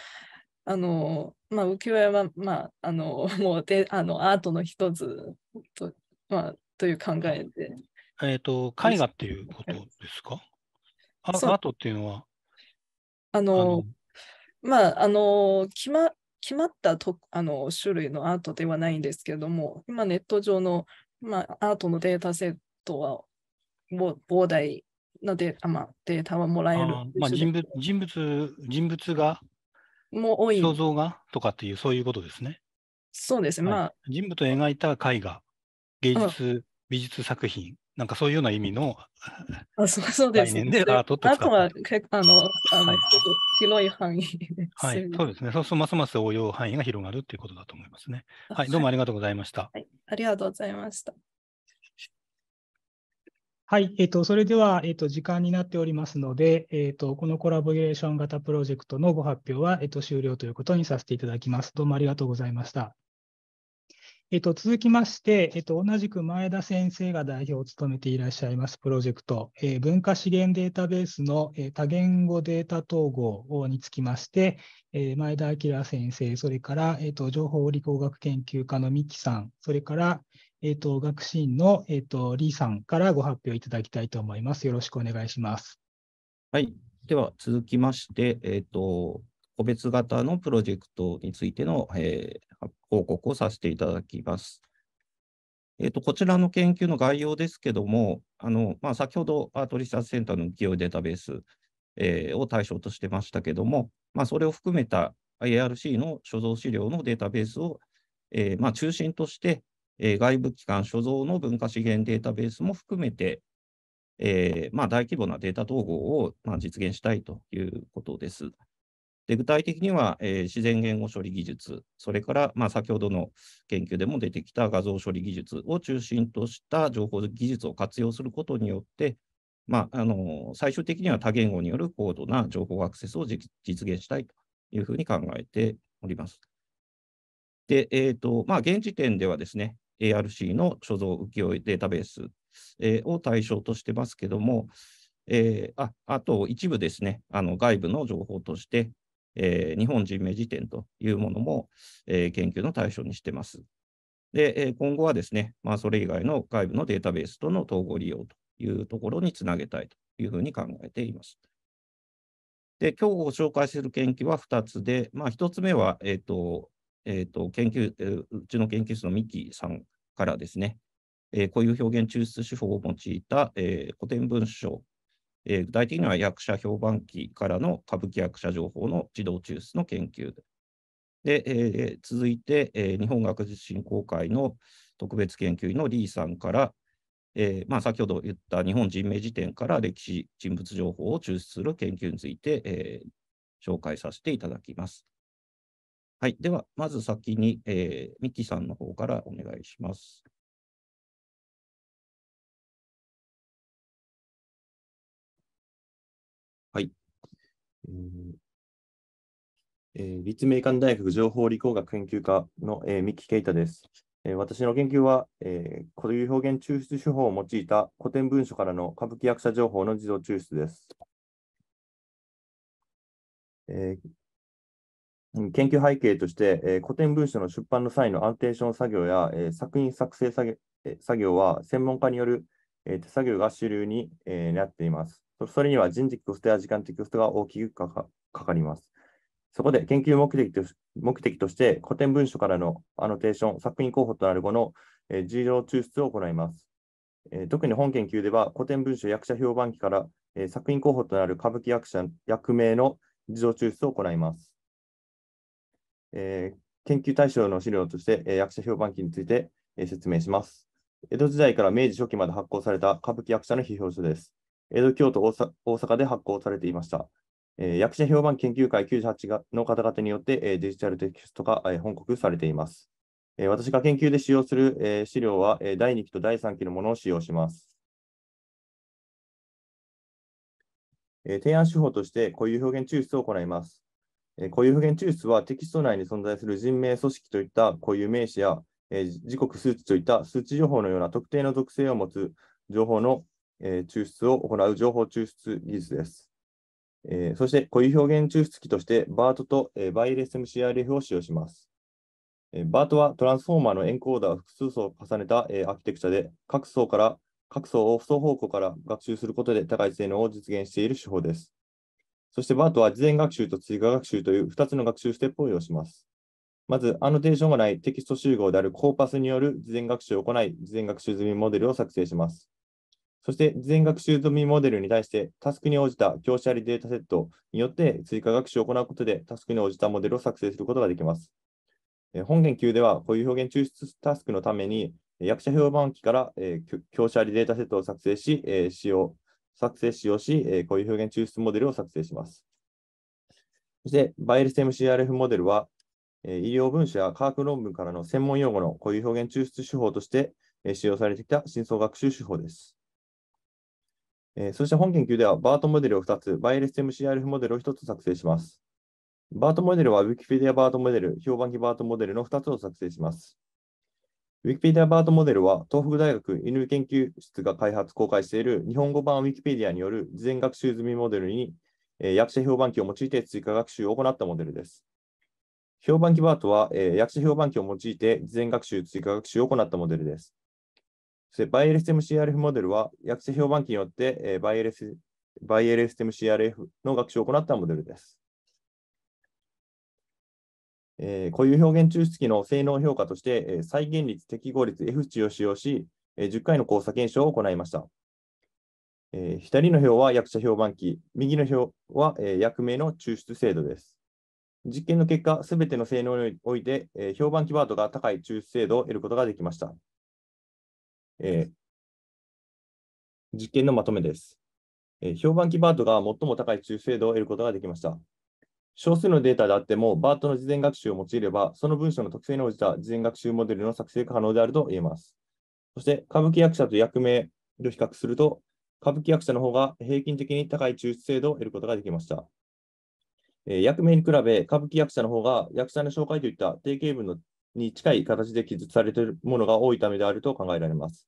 あのまあ、浮世絵は、まあ、あのもうであのアートの一つと、まあ、という考えで。えっ、ー、と、絵画っていうことですかアートっていうのはあのまあ、あの、決ま決まったとあの種類のアートではないんですけれども、今ネット上の、まあ、アートのデータセットは膨大なデータ,、まあ、データはもらえるまあ、人物人物人物がもう多い。肖像画とかっていう、そういうことですね。そうですね。はい、まあ、人物を描いた絵画、芸術美術作品、なんかそういうような意味のあそうそうです、ね、でアートと使っては結構あの、あの、はい、広い範囲です、ね、はい。そうですね。そうするとますます応用範囲が広がるということだと思いますね。はい。どうもありがとうございました。はい。ありがとうございました。はい、えーと、それでは、えーと、時間になっておりますので、えーと、このコラボレーション型プロジェクトのご発表は、えーと終了ということにさせていただきます。どうもありがとうございました。えっと、続きまして、えっと、同じく前田先生が代表を務めていらっしゃいますプロジェクト、えー、文化資源データベースの、えー、多言語データ統合につきまして、えー、前田明先生、それから、えっと、情報理工学研究家の三木さん、それから、えっと、学士院の、えっと、李さんからご発表いただきたいと思います。よろしくお願いします。はい。では、続きまして、えっと、個別型のプロジェクトについての、えー、発報告をさせていただきます。えーと、こちらの研究の概要ですけども、あのまあ、先ほどアートリサーチセンターの浮世データベース、えー、を対象としてましたけども、まあ、それを含めた a r c の所蔵資料のデータベースを、えー、まあ、中心として、えー、外部機関所蔵の文化資源データベースも含めて、えまあ、大規模なデータ統合を、ま実現したいということです。で具体的には、えー、自然言語処理技術、それから、まあ、先ほどの研究でも出てきた画像処理技術を中心とした情報技術を活用することによって、まあ、あの最終的には多言語による高度な情報アクセスを実現したいというふうに考えております。で、えーとまあ、現時点ではですね、ARC の所蔵浮世絵データベース、えー、を対象としてますけども、えー、ああと一部ですね、あの外部の情報として、えー、日本人名辞典というものも、えー、研究の対象にしてます。で、え今後はですね、まあ、それ以外の外部のデータベースとの統合利用というところにつなげたいというふうに考えています。で、今日ご紹介する研究は2つで、まあ、1つ目は、えっ、ー、と、えっ、ー、と、研究、うちの研究室のミキさんからですね、えー、こういう表現抽出手法を用いた、え古典文書えー、具体的には役者評判機からの歌舞伎役者情報の自動抽出の研究で、えー、続いて、えー、日本学術振興会の特別研究員のリーさんから、えーまあ、先ほど言った日本人名辞典から歴史、人物情報を抽出する研究について、えー、紹介させていただきます。はい、では、まず先に、えー、ミッキーさんの方からお願いします。えー、立命館大学情報理工学研究科の、えー、三木啓太です、えー。私の研究は、えー、こういう表現抽出手法を用いた古典文書からの歌舞伎役者情報の自動抽出です。えー、研究背景として、えー、古典文書の出版の際のアンテーション作業や、えー、作品作成作業,、えー、作業は専門家による、えー、手作業が主流に、えー、なっています。それには人事コストや時間的コストが大きくかかります。そこで研究目的と目的として古典文書からのアノテーション、作品候補となる後の、えー、重要抽出を行います、えー、特に本研究では古典文書役者評判記から、えー、作品候補となる歌舞伎役者役名の自動抽出を行います。えー、研究対象の資料として、えー、役者評判記について、えー、説明します。江戸時代から明治初期まで発行された歌舞伎役者の批評書です。江戸、京都、大阪で発行されていました。えー、役者評判研究会98の方々によって、えー、デジタルテキストが、えー、本国されています。えー、私が研究で使用する、えー、資料は、えー、第2期と第3期のものを使用します。えー、提案手法として固有表現抽出を行います。えー、固有表現抽出はテキスト内に存在する人名、組織といった固有名詞や、えー、時刻、数値といった数値情報のような特定の属性を持つ情報のえ抽出を行う情報抽出技術です。えそして、固有表現抽出機として BART と、え b i l s m c r f を使用します。えー、BART はトランスフォーマーのエンコーダー複数層を重ねた、えアーキテクチャで、各層から各層を不走方向から学習することで高い性能を実現している手法です。そして BART は事前学習と追加学習という2つの学習ステップを要します。まず、アノテーションがないテキスト集合であるコーパスによる事前学習を行い、事前学習済みモデルを作成します。そして事前学習済みモデルに対してタスクに応じた教師ありデータセットによって追加学習を行うことでタスクに応じたモデルを作成することができます。本研究ではこういう表現抽出タスクのために役者評判機から、え教師ありデータセットを作成し、え使用作成使用し、えこういう表現抽出モデルを作成します。そして、バイエルス MCRF モデルは、え医療文書や科学論文からの専門用語のこういう表現抽出手法として、え使用されてきた深層学習手法です。えー、そして本研究では、バートモデルを2つ、バイ LSMCRF モデルを1つ作成します。バートモデルは Wikipedia バートモデル、評判機バートモデルの2つを作成します。Wikipedia バートモデルは、東北大学犬研究室が開発・公開している日本語版 Wikipedia による事前学習済みモデルに、えー、役者評判機を用いて追加学習を行ったモデルです。評判機バートは、えー、役者評判機を用いて事前学習・追加学習を行ったモデルです。そして ByLSMCRF モデルは、役者評判機によって、えー、ByLSMCRF の学習を行ったモデルです。えー、固有表現抽出器の性能評価として、えー、再現率、適合率、F 値を使用し、えー、10回の交差検証を行いました。えー、左の表は役者評判機、右の表は、えー、役名の抽出精度です。実験の結果、すべての性能において、えー、評判機バードが高い抽出精度を得ることができました。えー、実験のまとめです、えー、評判機バートが最も高い中精度を得ることができました。少数のデータであっても、バートの事前学習を用いれば、その文章の特性に応じた事前学習モデルの作成が可能であると言えます。そして、歌舞伎役者と役名と比較すると、歌舞伎役者の方が平均的に高い抽出精度を得ることができました。えー、役名に比べ、歌舞伎役者の方が役者の紹介といった定型文のに近い形で記述されているものが多いためであると考えられます。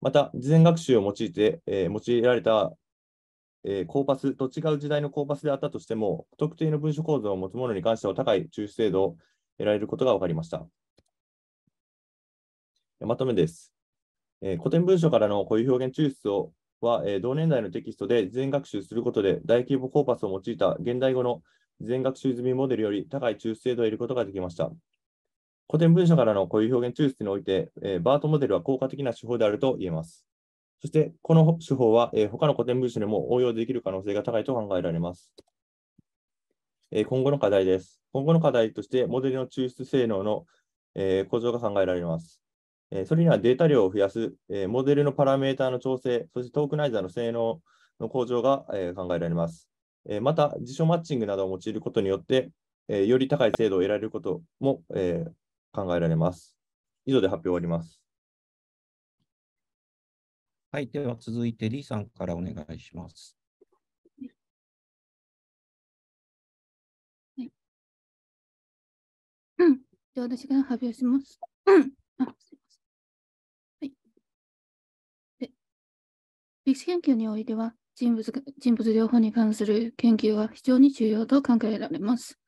また、事前学習を用いて、えー、用いられた、えー、コーパスと違う時代のコーパスであったとしても、特定の文書構造を持つものに関しては高い抽出精度を得られることが分かりました。まとめです。えー、古典文書からの固有表現抽出をは、えー、同年代のテキストで事前学習することで大規模コーパスを用いた現代語の事前学習済みモデルより高い抽出精度を得ることができました。古典文書からのこういう表現抽出において、えー、バートモデルは効果的な手法であると言えます。そして、この手法は、えー、他の古典文書にも応用できる可能性が高いと考えられます。えー、今後の課題です。今後の課題として、モデルの抽出性能の、え向上が考えられます。えそれにはデータ量を増やす、えモデルのパラメータの調整、そしてトークナイザーの性能の向上が、え考えられます。えまた、辞書マッチングなどを用いることによって、えより高い精度を得られることも、え考えられます。以上で発表終わります。はい、では続いて李さんからお願いします。うん、で私が発表します。うん、あすいません。はい。で、歴史研究においては人物、人物療法に関する研究は非常に重要と考えられます。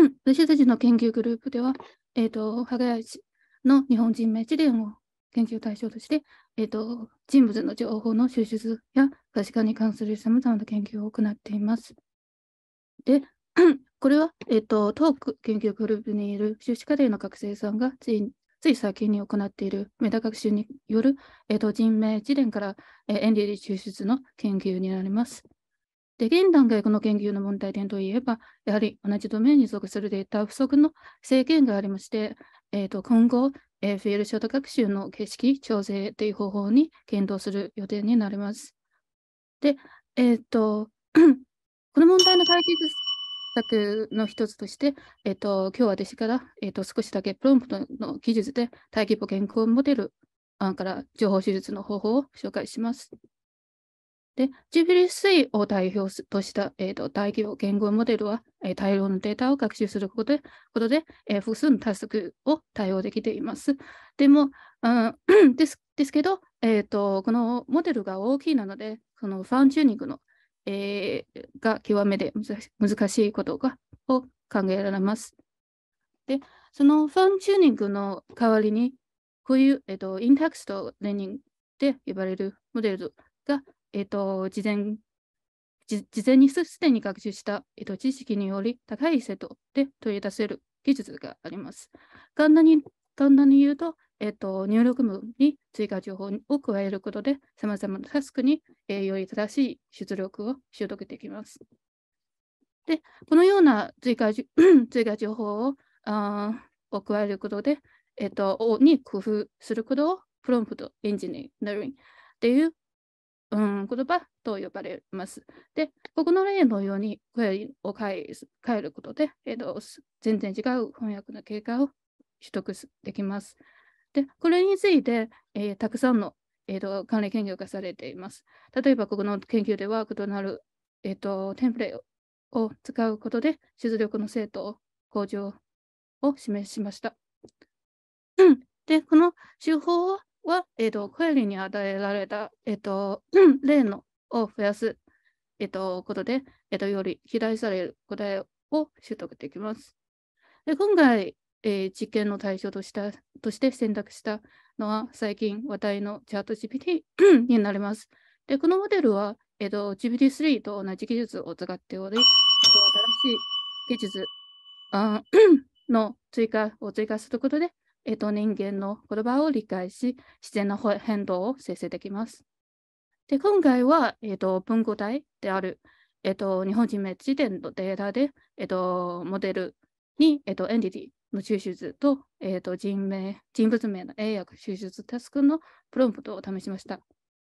うん、私たちの研究グループでは、えっ、ー、と、ハガヤ氏の日本人名事伝を研究対象として、えっ、ー、と、人物の情報の収集や可視化に関する様々な研究を行っています。で、これは、えっ、ー、と、トーク研究グループにいる修士課程の学生さんがついつい先に行っているメタ学習による、えっ、ー、と、人名事例から、えー、エンリリ抽出の研究になります。で、現段階この研究の問題点といえば、やはり同じドメインに属するデータ不足の制限がありまして、えー、と今後、えー、フィールショート学習の形式調整という方法に検討する予定になります。で、えっ、ー、と、この問題の解決策の一つとして、えっ、ー、と、今日私から、えっ、ー、と、少しだけプロンプトの技術で大規模健康モデルから情報手術の方法を紹介します。で、p ブリ水を代表とした、えーと、大規模言語モデルは、えー、大量のデータを学習することで、ことでえー、複数のタスクを対応できています。でも、うん、ですですけど、えーと、このモデルが大きいなので、そのファンチューニングの、えー、が極めて難しいことがを考えられます。で、そのファンチューニングの代わりに、こういう、えーと、とインタクストレーニングで呼ばれるモデルがえっ、ー、と、事前事前にすでに学習した、えっと、知識により高い精度で取り出せる技術があります。簡単に簡単に言うと、えっと、入力部に追加情報を加えることで、さまざまなタスクに、えー、より正しい出力を習得できます。で、このような追加追加情報をあを加えることで、えっと、に工夫することをプロンプトエンジニアリングといううん、言葉と呼ばれます。で、ここの例のように声を変えることで、えーと、全然違う翻訳の経過を取得できます。で、これについて、えー、たくさんの、えーと、関連研究がされています。例えば、ここの研究では異なる、えーと、テンプレを使うことで出力の精度向上を示しました。で、この手法はは、えーと、クエリに与えられた、えーと、例のを増やす、えーと、ことで、えー、とより期待される答えを取得できます。で今回、えー、実験の対象としたとして選択したのは最近話題のチャット GPT になります。でこのモデルは、えー、と GPT-3 と同じ技術を使っており、新しい技術 の追加を追加することで、えっと、人間の言葉を理解し、自然な変動を生成できます。で、今回は、えっと、文語体である、えっと、日本人名辞典のデータで、えっと、モデルに、えっと、エンティティの抽出と,、えっと、人名、人物名の英訳抽出タスクのプロンプトを試しました。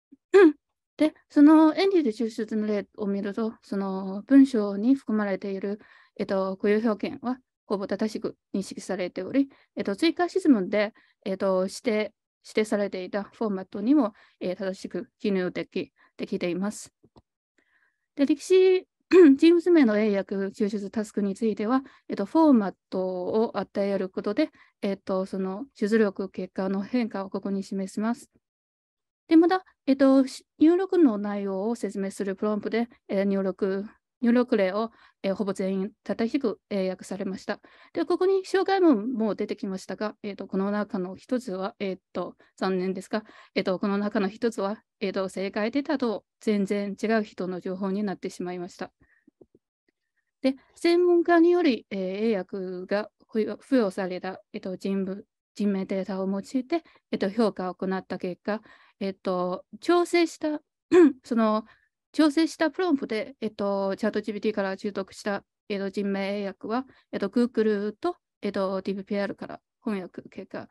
で、そのエンディで抽出の例を見ると、その文章に含まれている、えっと固有表現はほぼ正しく認識されており、えー、と追加質問で、えー、と指定指定されていたフォーマットにも、えー、正しく記入できできています。で歴史 Teams 名の英訳抽出タスクについては、えっと、フォーマットを与えることで、えっと、その出力結果の変化をここに示します。で、また、えっと、入力の内容を説明するプロンプで、えー、入力入力例を、えー、ほぼ全員正しく、えー、訳されました。で、ここに障害文も出てきましたが、えーと、この中の一つは、えーと、残念ですが、えーと、この中の一つは、えーと、正解でたと全然違う人の情報になってしまいました。で、専門家により、えー、英訳が付与された、えー、と人物人名データを用いて、えー、と評価を行った結果、えー、と調整した その調整したプロンプで、えっと、チャット GPT から習得した、えっと、人名訳は、えっと、Google と、えっと、d e p p r から翻訳結果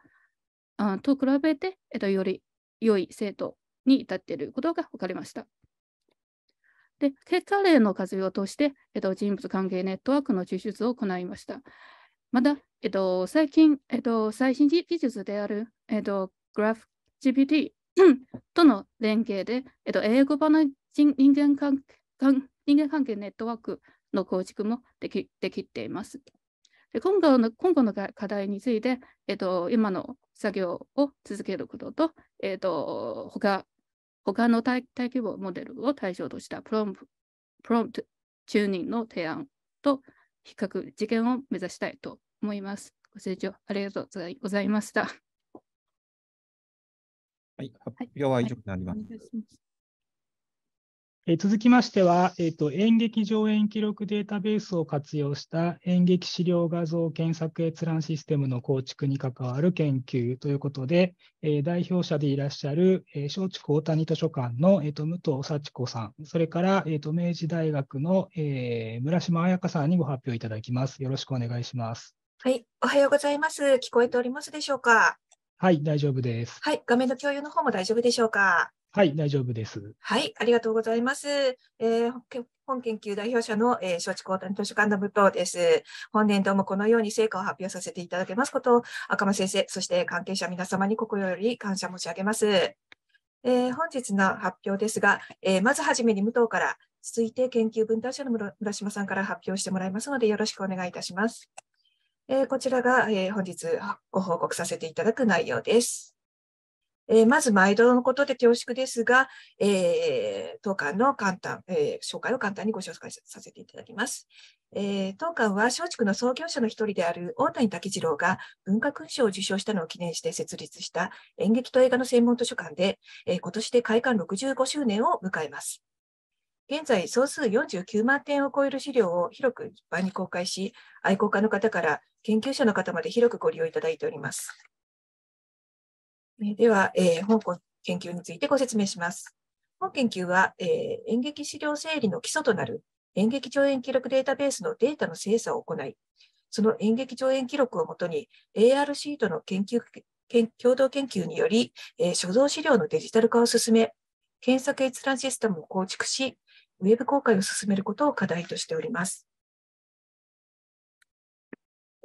と比べて、えっと、より良い生徒に至っていることが分かりました。で、結果例の活用として、えっと、人物関係ネットワークの抽出を行いました。また、えっと、最近、えっと、最新技術である、えっと、グラフ GPT との連携で、えっと、英語版の人間関人間関係ネットワークの構築もできできています。で今後の今後の課題について、えっと、今の作業を続けることと、えっと、他他の大大規模モデルを対象としたプロンププロンプチューニングの提案と比較実験を目指したいと思います。ご清聴ありがとうございました。はい、発表は以上になります。はいはい、え続きましては、えーと、演劇上演記録データベースを活用した演劇資料画像検索閲覧システムの構築に関わる研究ということで、えー、代表者でいらっしゃる、えー、松竹大谷図書館の、えーと、武藤幸子さん、それから、えーと、と明治大学の、えー、村島彩香さんにご発表いただきます。よろしくお願いします。はい、おはようございます。聞こえておりますでしょうか。はい、大丈夫です。はい、画面の共有の方も大丈夫でしょうか。はい、大丈夫です。はい、ありがとうございます。えー、本研究代表者の、えー、小地高谷図書館の武藤です。本年度もこのように成果を発表させていただけますことを、赤間先生、そして関係者皆様に心より感謝申し上げます。えー、本日の発表ですが、えー、まずはじめに武藤から、続いて研究分担者の村島さんから発表してもらいますので、よろしくお願いいたします。えー、こちらが、えー、本日ご報告させていただく内容です。えー、まず、毎度のことで恐縮ですが、えー、当館の簡単、え紹介を簡単にご紹介させていただきます。え当館は松竹の創業者の一人である大谷武次郎が文化勲章を受賞したのを記念して設立した演劇と映画の専門図書館で、え今年で開館65周年を迎えます。現在、総数49万点を超える資料を広く一般に公開し、愛好家の方から研究者の方まで広くご利用いただいております。では、えー、本研究についてご説明します。本研究は、えー、演劇資料整理の基礎となる演劇上演記録データベースのデータの精査を行い、その演劇上演記録をもとに ARC との研究共同研究により、えー、所蔵資料のデジタル化を進め、検索閲覧システムを構築し、ウェブ公開を進めることを課題としております。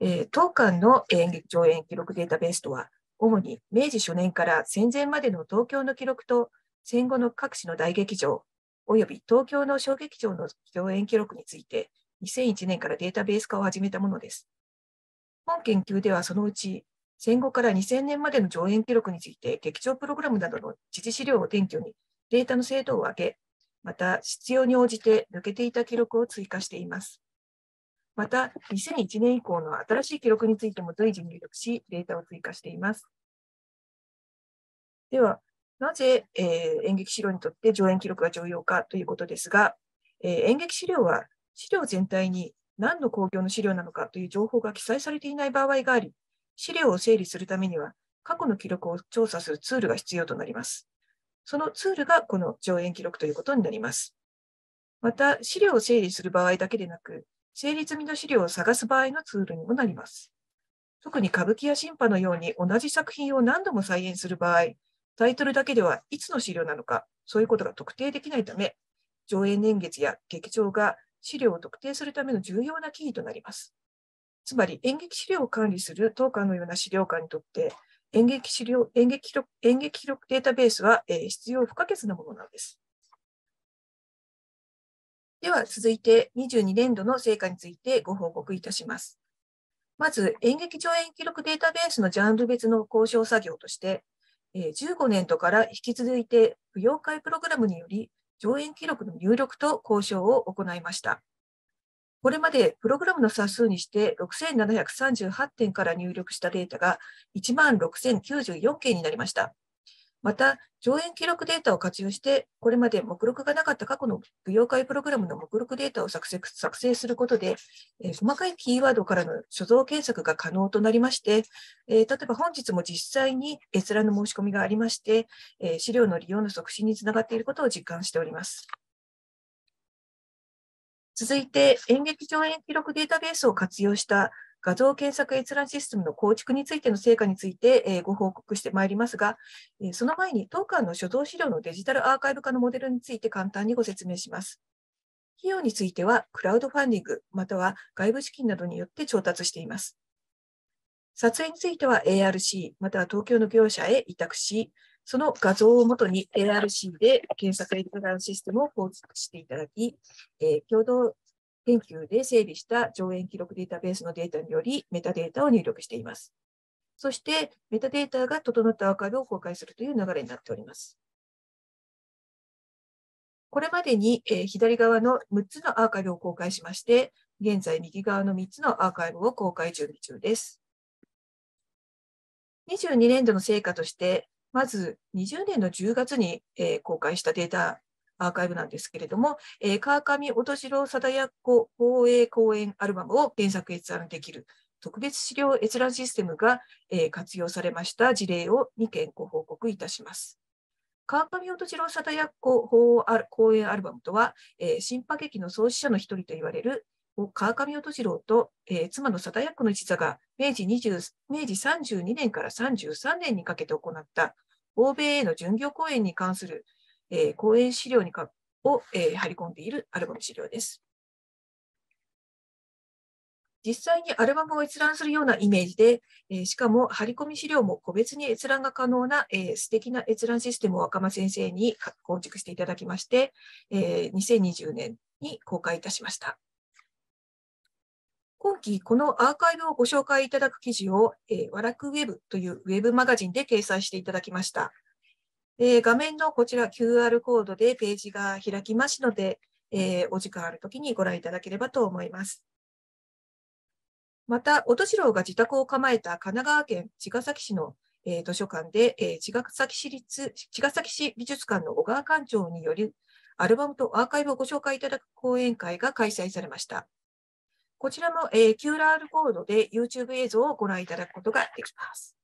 えー、当館の演劇上演記録データベースとは、主に明治初年から戦前までの東京の記録と戦後の各地の大劇場、および東京の小劇場の上演記録について、2001年からデータベース化を始めたものです。本研究ではそのうち、戦後から2000年までの上演記録について、劇場プログラムなどの時事資料を転居に、データの精度を上げ、また必要に応じて抜けていた記録を追加しています。また、2001年以降の新しい記録についても随時入力し、データを追加しています。では、なぜ、えー、演劇資料にとって上演記録が重要かということですが、えー、演劇資料は資料全体に何の公共の資料なのかという情報が記載されていない場合があり、資料を整理するためには過去の記録を調査するツールが必要となります。そのツールがこの上演記録ということになります。また、資料を整理する場合だけでなく、整理済みの資料を探す場合のツールにもなります。特に歌舞伎や審判のように同じ作品を何度も再演する場合、タイトルだけではいつの資料なのか、そういうことが特定できないため、上演年月や劇場が資料を特定するための重要なキーとなります。つまり演劇資料を管理する当館のような資料館にとって、演劇資料、演劇記録、演劇記録データベースは、えー、必要不可欠なものなんです。では続いて22年度の成果についてご報告いたします。まず、演劇上演記録データベースのジャンル別の交渉作業として、え15年度から引き続いて、扶養会プログラムにより、上演記録の入力と交渉を行いました。これまでプログラムの差数にして6738点から入力したデータが16,094件になりました。また、上演記録データを活用して、これまで目録がなかった過去の舞踊会プログラムの目録データを作成することで、えー、細かいキーワードからの所蔵検索が可能となりまして、えー、例えば本日も実際に閲覧の申し込みがありまして、えー、資料の利用の促進につながっていることを実感しております。続いて、演劇上演記録データベースを活用した画像検索閲覧システムの構築についての成果についてご報告してまいりますが、その前に当館の所蔵資料のデジタルアーカイブ化のモデルについて簡単にご説明します。費用については、クラウドファンディング、または外部資金などによって調達しています。撮影については ARC、または東京の業者へ委託し、その画像をもとに ARC で検索エディターシステムを構築していただき、えー、共同研究で整備した上演記録データベースのデータによりメタデータを入力しています。そしてメタデータが整ったアーカイブを公開するという流れになっております。これまでに、えー、左側の6つのアーカイブを公開しまして、現在右側の3つのアーカイブを公開準備中です。22年度の成果として、まず20年の10月に、えー、公開したデータアーカイブなんですけれども、えー、川上音郎貞奴公映公演アルバムを原作閲覧できる特別資料閲覧システムが、えー、活用されました事例を2件ご報告いたします。川上音次郎貞奴公演アルバムとは、えー、新派劇の創始者の一人と言われる川上音次郎と、えー、妻の貞奴の一座が明治 ,20 明治32年から33年にかけて行った欧米への巡業公演に関する、えー、講演資料にかを、えー、張り込んでいるアルバム資料です。実際にアルバムを閲覧するようなイメージで、えー、しかも張り込み資料も個別に閲覧が可能な、えー、素敵な閲覧システムを若間先生に構築していただきまして、えー、2020年に公開いたしました。今期このアーカイブをご紹介いただく記事を、えー、ワラクウェブというウェブマガジンで掲載していただきました。えー、画面のこちら QR コードでページが開きますので、えー、お時間あるときにご覧いただければと思います。また、音次郎が自宅を構えた神奈川県茅ヶ崎市の、えー、図書館で、えー、茅ヶ崎市立、茅ヶ崎市美術館の小川館長によるアルバムとアーカイブをご紹介いただく講演会が開催されました。こちらも、えー、QR コードで YouTube 映像をご覧いただくことができます。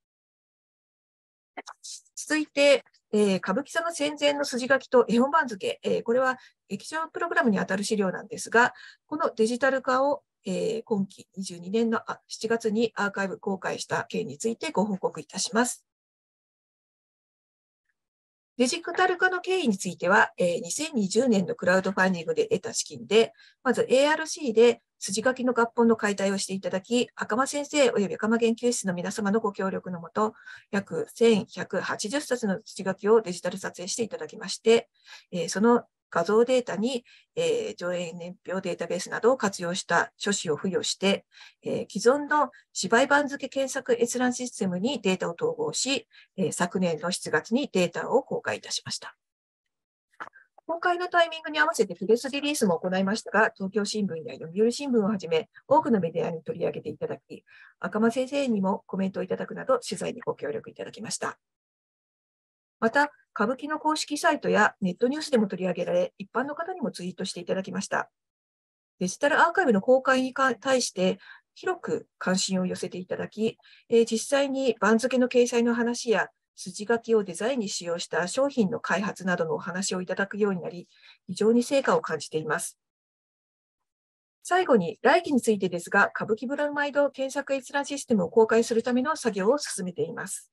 続いて、えー、歌舞伎座の戦前の筋書きと絵本番付、えー、これは劇場プログラムにあたる資料なんですが、このデジタル化を、えー、今期22年の7月にアーカイブ公開した件についてご報告いたします。デジタル化の経緯については、えー、2020年のクラウドファンディングで得た資金で、まず ARC で筋書きの合本の解体をしていただき、赤間先生及び赤間研究室の皆様のご協力のもと、約1180冊の筋書きをデジタル撮影していただきまして、えー、その画像データに、えー、上映年表データベースなどを活用した書誌を付与して、えー、既存の芝居番付検索閲覧システムにデータを統合し、えー、昨年の7月にデータを公開いたしました。公開のタイミングに合わせてプレスリリースも行いましたが、東京新聞や読売新聞をはじめ、多くのメディアに取り上げていただき、赤間先生にもコメントをいただくなど、取材にご協力いただきました。また、歌舞伎の公式サイトやネットニュースでも取り上げられ、一般の方にもツイートしていただきました。デジタルアーカイブの公開に対して、広く関心を寄せていただき、えー、実際に番付の掲載の話や筋書きをデザインに使用した商品の開発などのお話をいただくようになり、非常に成果を感じています。最後に、来期についてですが、歌舞伎ブラウマイド検索閲覧システムを公開するための作業を進めています。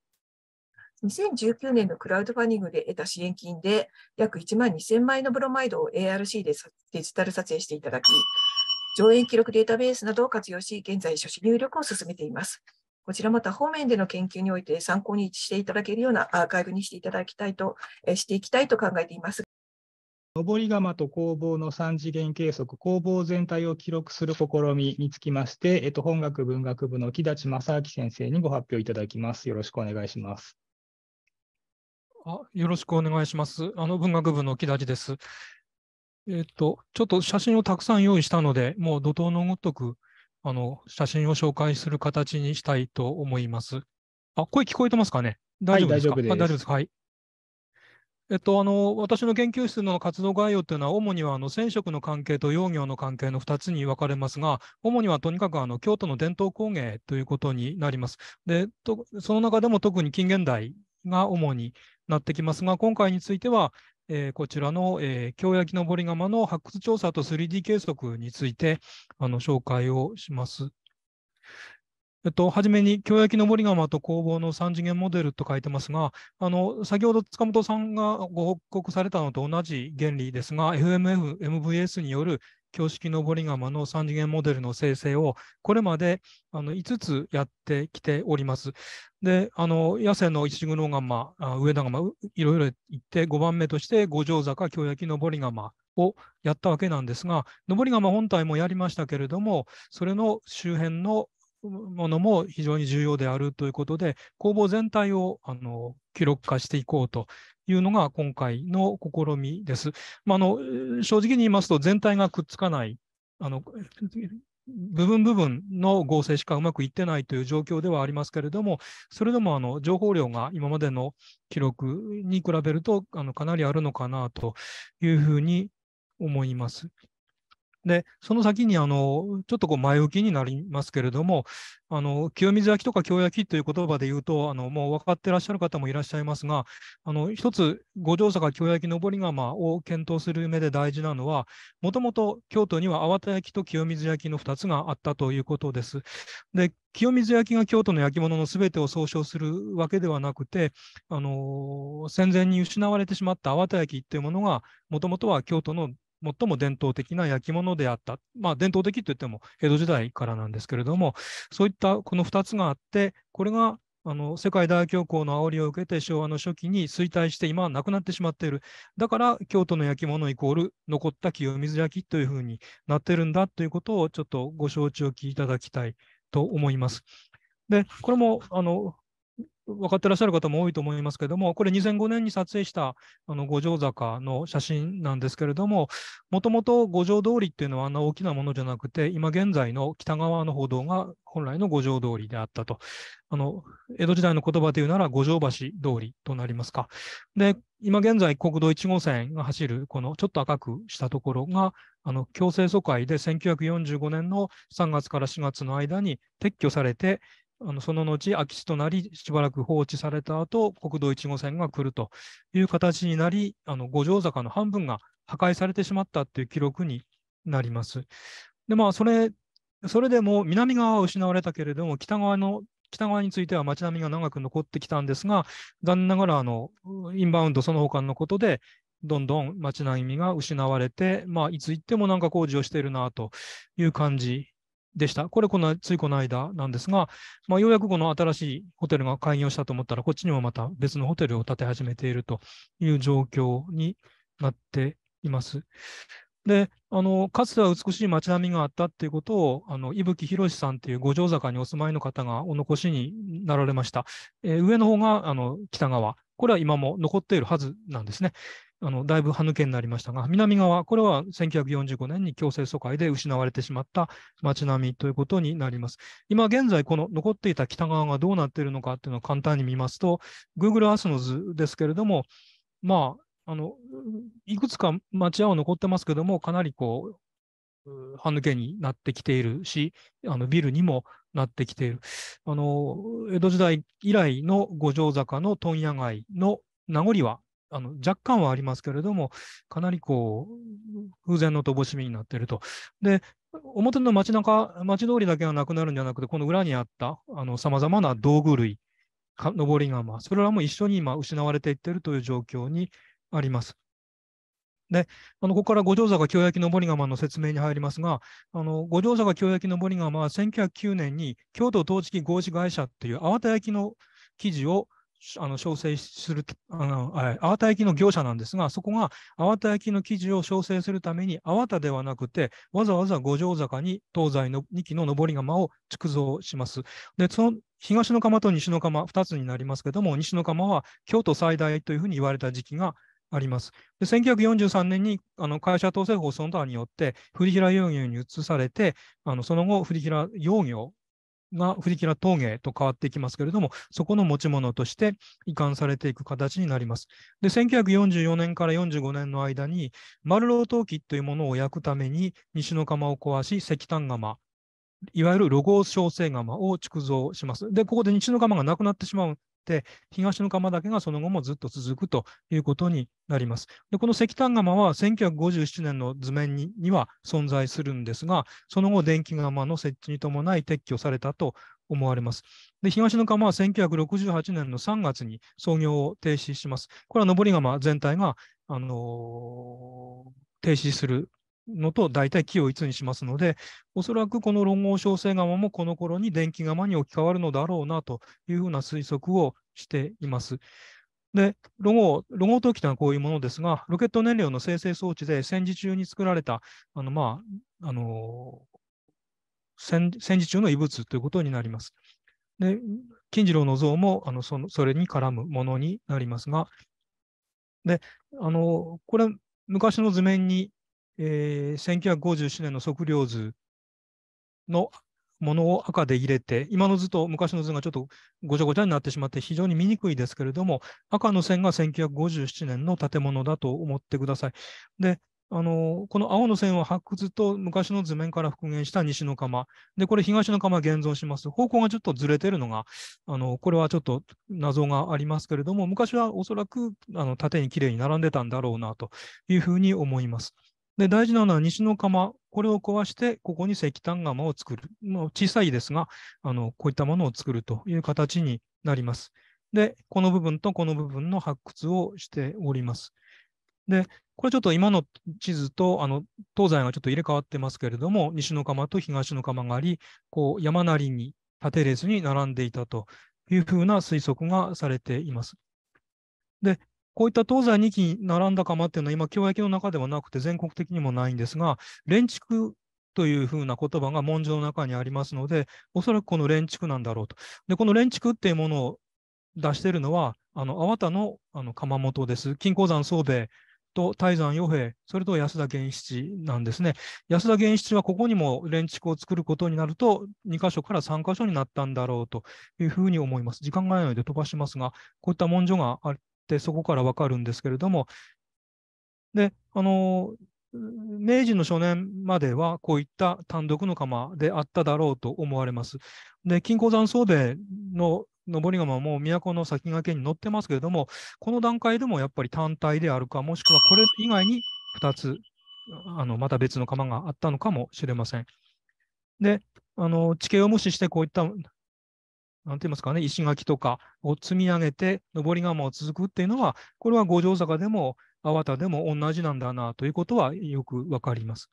2019年のクラウドファンディングで得た支援金で、約1万2000枚のブロマイドを ARC でデジタル撮影していただき、上演記録データベースなどを活用し、現在、初始入力を進めています。こちらまた方面での研究において参考にしていただけるようなアーカイブにしていただきたいと、えしていきたいと考えています。上り窯と工房の3次元計測、工房全体を記録する試みにつきまして、えっと、本学文学部の木立正明先生にご発表いただきます。よろしくお願いします。あよろしくお願いします。あの文学部の木立です。えっと、ちょっと写真をたくさん用意したので、もう怒涛のごとくあの写真を紹介する形にしたいと思います。あ、声聞こえてますかね大丈夫ですか、はい、大丈夫です。はい。えっと、あの私の研究室の活動概要というのは、主にはあの染色の関係と養業の関係の2つに分かれますが、主にはとにかくあの京都の伝統工芸ということになります。でとその中でも特に近現代が主になってきますが、今回については、えー、こちらの、えー、京焼のぼり窯の発掘調査と 3D 計測についてあの紹介をします。えっと、はじめに、京焼のぼり窯と工房の3次元モデルと書いてますが、あの先ほど塚本さんがご報告されたのと同じ原理ですが、FMF、MVS による京式登り窯の3次元モデルの生成をこれまであの5つやってきております。で、あの野生の石黒窯、上田窯、いろいろ行って5番目として五条坂京焼のぼり窯をやったわけなんですが、登り窯本体もやりましたけれども、それの周辺のものも非常に重要であるということで、公募全体をあの記録化していこうというのが今回の試みです。まあ、あの正直に言いますと、全体がくっつかない、あの部分部分の合成しかうまくいってないという状況ではありますけれども、それでもあの情報量が今までの記録に比べるとあのかなりあるのかなというふうに思います。で、その先にあの、ちょっとこう前置きになりますけれども、あの清水焼とか京焼という言葉で言うとあの、もう分かってらっしゃる方もいらっしゃいますが、あの一つ、五条坂京焼のぼり窯を検討する上で大事なのは、もともと京都には粟田焼と清水焼の2つがあったということです。で清水焼が京都の焼き物のすべてを総称するわけではなくて、あの戦前に失われてしまった粟田焼というものが、もともとは京都の最も伝統的な焼き物であった、まあ、伝統的といっても江戸時代からなんですけれどもそういったこの2つがあってこれがあの世界大恐慌の煽りを受けて昭和の初期に衰退して今はなくなってしまっているだから京都の焼き物イコール残った清水焼きというふうになってるんだということをちょっとご承知おきいただきたいと思います。でこれもあの分かってらっしゃる方も多いと思いますけども、これ2005年に撮影したあの五条坂の写真なんですけれども、もともと五条通りっていうのはあんな大きなものじゃなくて、今現在の北側の歩道が本来の五条通りであったと。あの、江戸時代の言葉で言うなら五条橋通りとなりますか。で、今現在国道1号線が走る、このちょっと赤くしたところが、あの、強制疎開で1945年の3月から4月の間に撤去されて、あのその後、空き地となり、しばらく放置された後、国道1号線が来るという形になり、あの五条坂の半分が破壊されてしまったという記録になります。で、まあ、それ、それでも南側は失われたけれども、北側の北側については街並みが長く残ってきたんですが、残念ながらあのインバウンドその他のことで、どんどん街並みが失われて、まあ、いつ行ってもなんか工事をしているなという感じでした。これこの、ついこの間なんですが、まあ、ようやくこの新しいホテルが開業したと思ったら、こっちにもまた別のホテルを建て始めているという状況になっています。で、あの、かつては美しい街並みがあったっていうことを、あの、伊吹博さんっていう五条坂にお住まいの方がお残しになられました。えー、上の方が、あの、北側。これは今も残っているはずなんですね。あのだいぶ歯抜けになりましたが、南側、これは1945年に強制疎開で失われてしまった町並みということになります。今現在、この残っていた北側がどうなっているのかというのを簡単に見ますと、Google Earth の図ですけれども、まあ、あのいくつか町屋は残ってますけども、かなりこう歯抜けになってきているし、あのビルにもなってきている。あの江戸時代以来の五条坂の問屋街の名残はあの若干はありますけれども、かなりこう、風前の乏しみになっていると。で、表の街中、街通りだけがなくなるんじゃなくて、この裏にあったさまざまな道具類、上り窯、それらも一緒に今、失われていっているという状況にあります。で、あのここから五条坂京焼上り窯の説明に入りますが、あの五条坂京焼上り窯は1909年に京都陶磁器合資会社っていう粟田焼の記事をあの調整するあの、は粟田焼の業者なんですが、そこが粟田焼きの生地を調整するために、粟田ではなくて、わざわざ五条坂に東西の2基の上り窯を築造します。でその東の釜と西の釜、2つになりますけども、西の釜は京都最大というふうに言われた時期があります。で1943年にあの会社統制法その他によって、振平養業に移されて、あのその後、振平養業が藤木峠と変わっていきますけれども、そこの持ち物として移管されていく形になります。で、1944年から45年の間に、丸老陶器というものを焼くために、西の釜を壊し、石炭釜、いわゆる炉合小生釜を築造します。で、ここで西の釜がなくなってしまう、東の釜だけがその後もずっと続くということになります。でこの石炭窯は1957年の図面にには存在するんですが、その後、電気窯の設置に伴い撤去されたと思われます。で東の釜は1968年の3月に操業を停止します。これは上り窯全体が、あのー、停止するのと大体木をいつにしますので、おそらくこの論語小生釜もこの頃に電気釜に置き換わるのだろうなというふうな推測をしています。で、ロゴ、ロゴというのはこういうものですが、ロケット燃料の生成装置で戦時中に作られた、あの、まあ、あの戦、戦時中の遺物ということになります。で、金次郎の像も、あの、その、それに絡むものになりますが、で、あの、これ、昔の図面にえー、1957年の測量図のものを赤で入れて、今の図と昔の図がちょっとごちゃごちゃになってしまって非常に見にくいですけれども、赤の線が1957年の建物だと思ってください。で、あのこの青の線は発掘と昔の図面から復元した西の釜。で、これ東の釜現存します。方向がちょっとずれてるのが、あのこれはちょっと謎がありますけれども、昔はおそらくあの縦にきれいに並んでたんだろうなというふうに思います。で大事なのは西の釜、これを壊して、ここに石炭釜を作る。まあ、小さいですがあの、こういったものを作るという形になります。で、この部分とこの部分の発掘をしております。で、これちょっと今の地図とあの東西がちょっと入れ替わってますけれども、西の釜と東の釜があり、こう山なりに縦列に並んでいたというふうな推測がされています。で、こういった東西2期並んだ窯っていうのは今、京焼の中ではなくて全国的にもないんですが、連築というふうな言葉が文書の中にありますので、おそらくこの連築なんだろうと。で、この連築っていうものを出しているのは、あの、粟田のあの窯元です。金鉱山宗兵と泰山与兵、それと安田源七なんですね。安田源七はここにも連築を作ることになると、2箇所から3箇所になったんだろうというふうに思います。時間がないので飛ばしますが、こういった文書があってそこからわかるんですけれども、で、あの、明治の初年まではこういった単独の釜であっただろうと思われます。で、金鉱山宗兵の登り窯も都の先駆けに載ってますけれども、この段階でもやっぱり単体であるか、もしくはこれ以外に2つ、あのまた別の釜があったのかもしれません。で、あの地形を無視してこういったなんて言いますかね、石垣とかを積み上げて、上り窯を続くっていうのは、これは五条坂でも、粟田でも同じなんだなということはよくわかります。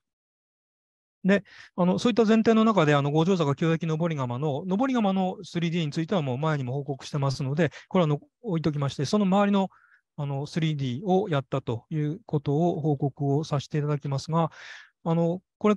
で、あのそういった前提の中で、あの五条坂京焼上り窯の、上り窯の 3D についてはもう前にも報告してますので、これはの置いときまして、その周りのあの 3D をやったということを報告をさせていただきますが、あのこれ、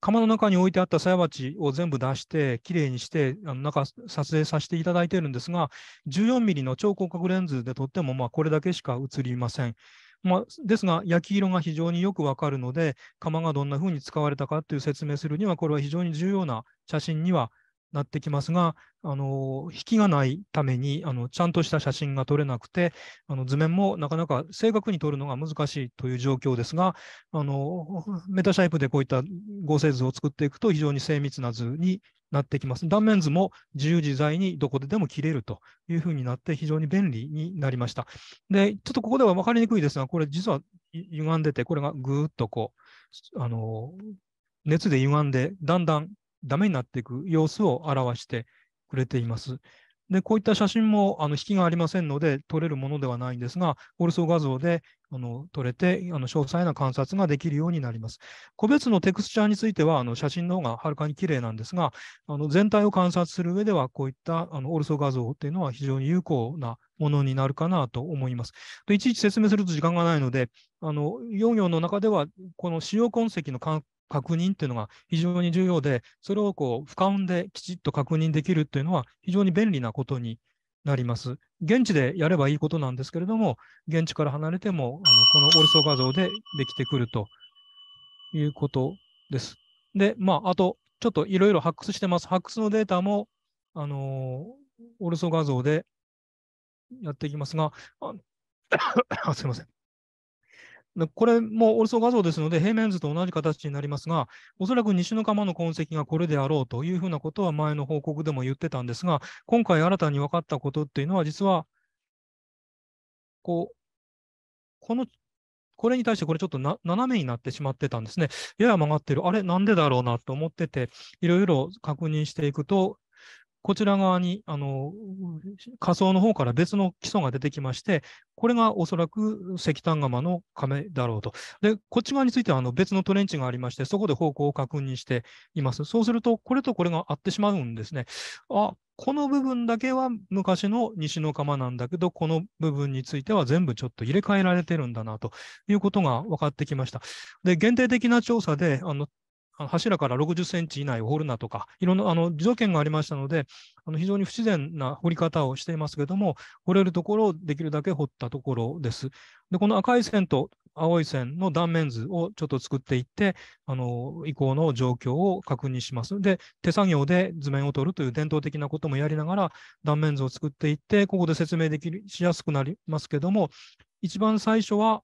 釜の中に置いてあった鞘鉢を全部出して、きれいにして、あの中撮影させていただいているんですが、14ミリの超広角レンズで撮っても、まあ、これだけしか映りません。まあ、ですが、焼き色が非常によくわかるので、釜がどんなふうに使われたかという説明するには、これは非常に重要な写真にはなってきますが、あの引きがないためにあのちゃんとした写真が撮れなくてあの図面もなかなか正確に撮るのが難しいという状況ですがあのメタシャイプでこういった合成図を作っていくと非常に精密な図になってきます断面図も自由自在にどこででも切れるというふうになって非常に便利になりましたでちょっとここでは分かりにくいですがこれ実は歪んでてこれがぐーっとこうあの熱で歪んでだんだんダメになっていく様子を表してくれています。で、こういった写真もあの引きがありませんので、撮れるものではないんですが、オルソ画像であの撮れて、あの詳細な観察ができるようになります。個別のテクスチャーについては、あの写真の方がはるかに綺麗なんですが、あの全体を観察する上では、こういったあのオルソ画像っていうのは非常に有効なものになるかなと思います。でいちいち説明すると時間がないので、あの4行の中では、この使用痕跡の観確認っていうのが非常に重要で、それをこう、俯瞰できちっと確認できるっていうのは非常に便利なことになります。現地でやればいいことなんですけれども、現地から離れても、あのこのオルソ画像でできてくるということです。で、まあ、あと、ちょっといろいろ発掘してます。発掘のデータも、あのー、オルソ画像でやっていきますが、あ すいません。これもオルソ画像ですので、平面図と同じ形になりますが、おそらく西の釜の痕跡がこれであろうというふうなことは前の報告でも言ってたんですが、今回新たに分かったことっていうのは、実は、こう、この、これに対してこれちょっと斜めになってしまってたんですね。やや曲がってる。あれ、なんでだろうなと思ってて、いろいろ確認していくと、こちら側にあの仮想の方から別の基礎が出てきまして、これがおそらく石炭釜の亀だろうと。で、こっち側についてはあの別のトレンチがありまして、そこで方向を確認しています。そうすると、これとこれが合ってしまうんですね。あ、この部分だけは昔の西の釜なんだけど、この部分については全部ちょっと入れ替えられてるんだなということが分かってきました。で、限定的な調査で、あのあの柱から60センチ以内を掘るなとか、いろんなあの条件がありましたので、あの非常に不自然な掘り方をしていますけども、掘れるところをできるだけ掘ったところです。で、この赤い線と青い線の断面図をちょっと作っていって、あの以降の状況を確認します。で、手作業で図面を取るという伝統的なこともやりながら、断面図を作っていって、ここで説明できしやすくなりますけども、一番最初は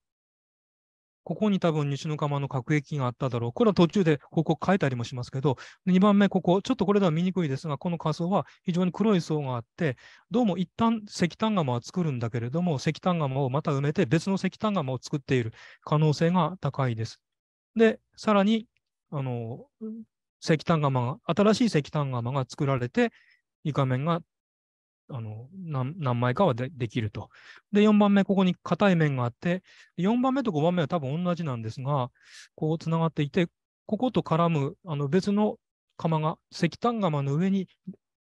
ここに多分西の釜の核器があっただろう。これは途中でこ告変えたりもしますけど、2番目、ここ、ちょっとこれでは見にくいですが、この仮想は非常に黒い層があって、どうも一旦石炭釜は作るんだけれども、石炭釜をまた埋めて別の石炭窯を作っている可能性が高いです。で、さらに、あの、石炭窯が、新しい石炭窯が作られて、カ面があの何枚かはできると。で、4番目、ここに硬い面があって、4番目と5番目は多分同じなんですが、こうつながっていて、ここと絡むあの別の釜が、石炭釜の上に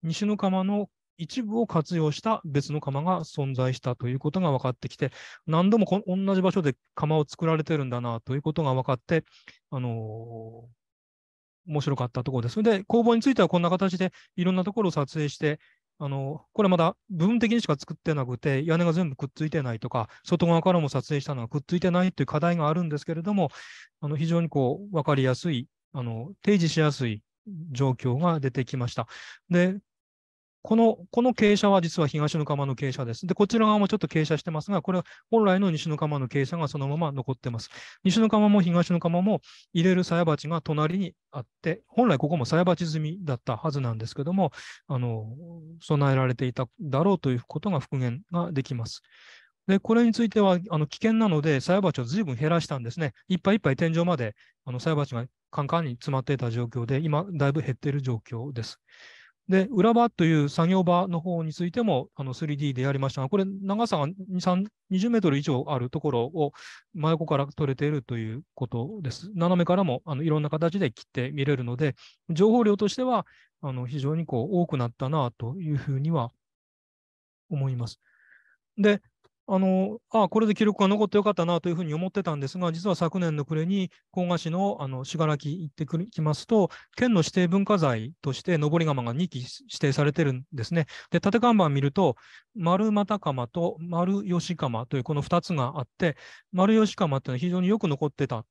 西の釜の一部を活用した別の釜が存在したということが分かってきて、何度もこ同じ場所で釜を作られてるんだなということが分かって、あのー面白かったところです。で、工房についてはこんな形でいろんなところを撮影して、あのこれまだ部分的にしか作ってなくて、屋根が全部くっついてないとか、外側からも撮影したのがくっついてないという課題があるんですけれども、あの非常にこう分かりやすい、あの提示しやすい状況が出てきました。で、この、この傾斜は実は東の釜の傾斜です。で、こちら側もちょっと傾斜してますが、これは本来の西の釜の傾斜がそのまま残ってます。西の釜も東の釜も入れる鞘鉢が隣にあって、本来ここも鞘鉢済みだったはずなんですけども、あの、備えられていただろうということが復元ができます。で、これについては、あの、危険なので、菜鉢を随分減らしたんですね。いっぱいいっぱい天井まで、あの、菜鉢がカンカンに詰まっていた状況で、今、だいぶ減っている状況です。で、裏場という作業場の方についてもあの 3D でやりましたが、これ長さが20メートル以上あるところを真横から取れているということです。斜めからもあのいろんな形で切って見れるので、情報量としてはあの非常にこう多くなったなというふうには思います。で、あのあこれで記録が残ってよかったなというふうに思ってたんですが、実は昨年の暮れに甲賀市のあの信楽行ってきますと、県の指定文化財として登り窯が2基指定されてるんですね。で、縦看板見ると、丸又窯と丸吉窯というこの2つがあって、丸吉窯っていうのは非常によく残ってた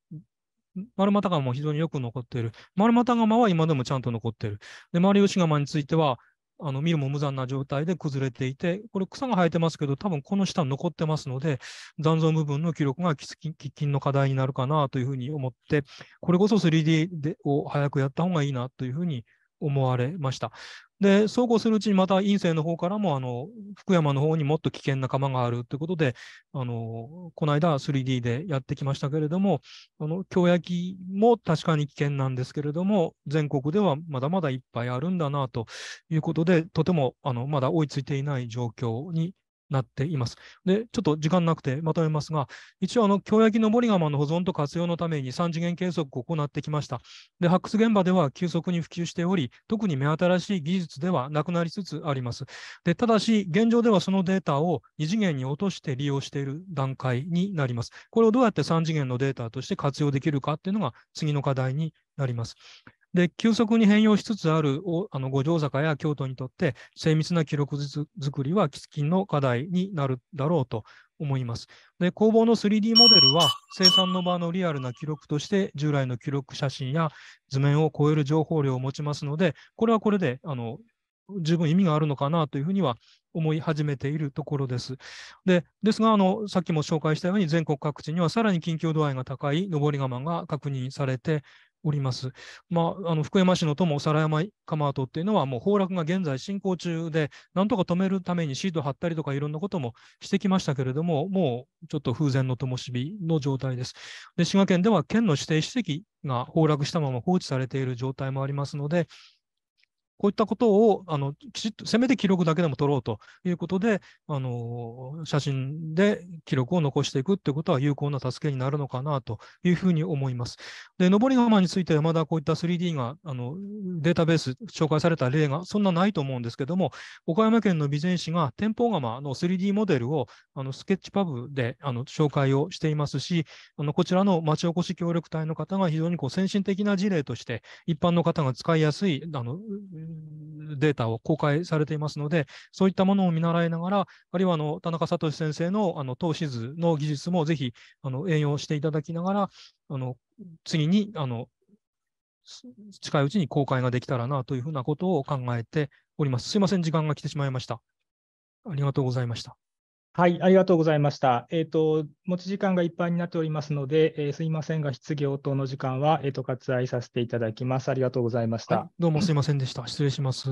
丸又釜も非常によく残っている。丸又釜は今でもちゃんと残っている。で、丸吉窯については、あの見るも無残な状態で崩れていて、これ草が生えてますけど、多分この下残ってますので、残存部分の記録が喫緊の課題になるかなというふうに思って、これこそ 3D でを早くやった方がいいなというふうに思われました。で、そうこうするうちにまた院政の方からも、あの、福山の方にもっと危険な釜があるということで、あの、この間 3D でやってきましたけれども、あの、京焼も確かに危険なんですけれども、全国ではまだまだいっぱいあるんだなということで、とても、あの、まだ追いついていない状況になっています。で、ちょっと時間なくてまとめますが、一応、あの、京焼の森窯の保存と活用のために3次元計測を行ってきました。で、発掘現場では急速に普及しており、特に目新しい技術ではなくなりつつあります。で、ただし、現状ではそのデータを2次元に落として利用している段階になります。これをどうやって3次元のデータとして活用できるかっていうのが次の課題になります。で、急速に変容しつつある五条坂や京都にとって、精密な記録作りは喫緊の課題になるだろうと思います。で、工房の 3D モデルは、生産の場のリアルな記録として、従来の記録写真や図面を超える情報量を持ちますので、これはこれで、あの、十分意味があるのかなというふうには思い始めているところです。でですがあの、さっきも紹介したように、全国各地にはさらに緊急度合いが高い上り釜が確認されております。まあ、あの福山市の友皿山釜跡っていうのはもう崩落が現在進行中で、なんとか止めるためにシート張ったりとかいろんなこともしてきましたけれども、もうちょっと風前の灯火の状態です。で滋賀県では県の指定史跡が崩落したまま放置されている状態もありますので、こういったことをあのきちっとせめて記録だけでも取ろうということであの写真で記録を残していくということは有効な助けになるのかなというふうに思います。で登り窯についてはまだこういった 3D があのデータベース紹介された例がそんなないと思うんですけども岡山県の備前市が天保窯の 3D モデルをあのスケッチパブであの紹介をしていますしあのこちらの町おこし協力隊の方が非常にこう先進的な事例として一般の方が使いやすいあのデータを公開されていますので、そういったものを見習いながら、あるいはあの田中聡先生のあの投資図の技術もぜひあの援用していただきながら、あの次にあの近いうちに公開ができたらなというふうなことを考えております。すいません、時間が来てしまいました。ありがとうございました。はい、ありがとうございました。えっ、ー、と、持ち時間がいっぱいになっておりますので、えー、すいませんが、質疑応答の時間は、えっ、ー、と、割愛させていただきます。ありがとうございました、はい、どうもすいませんでした。失礼します。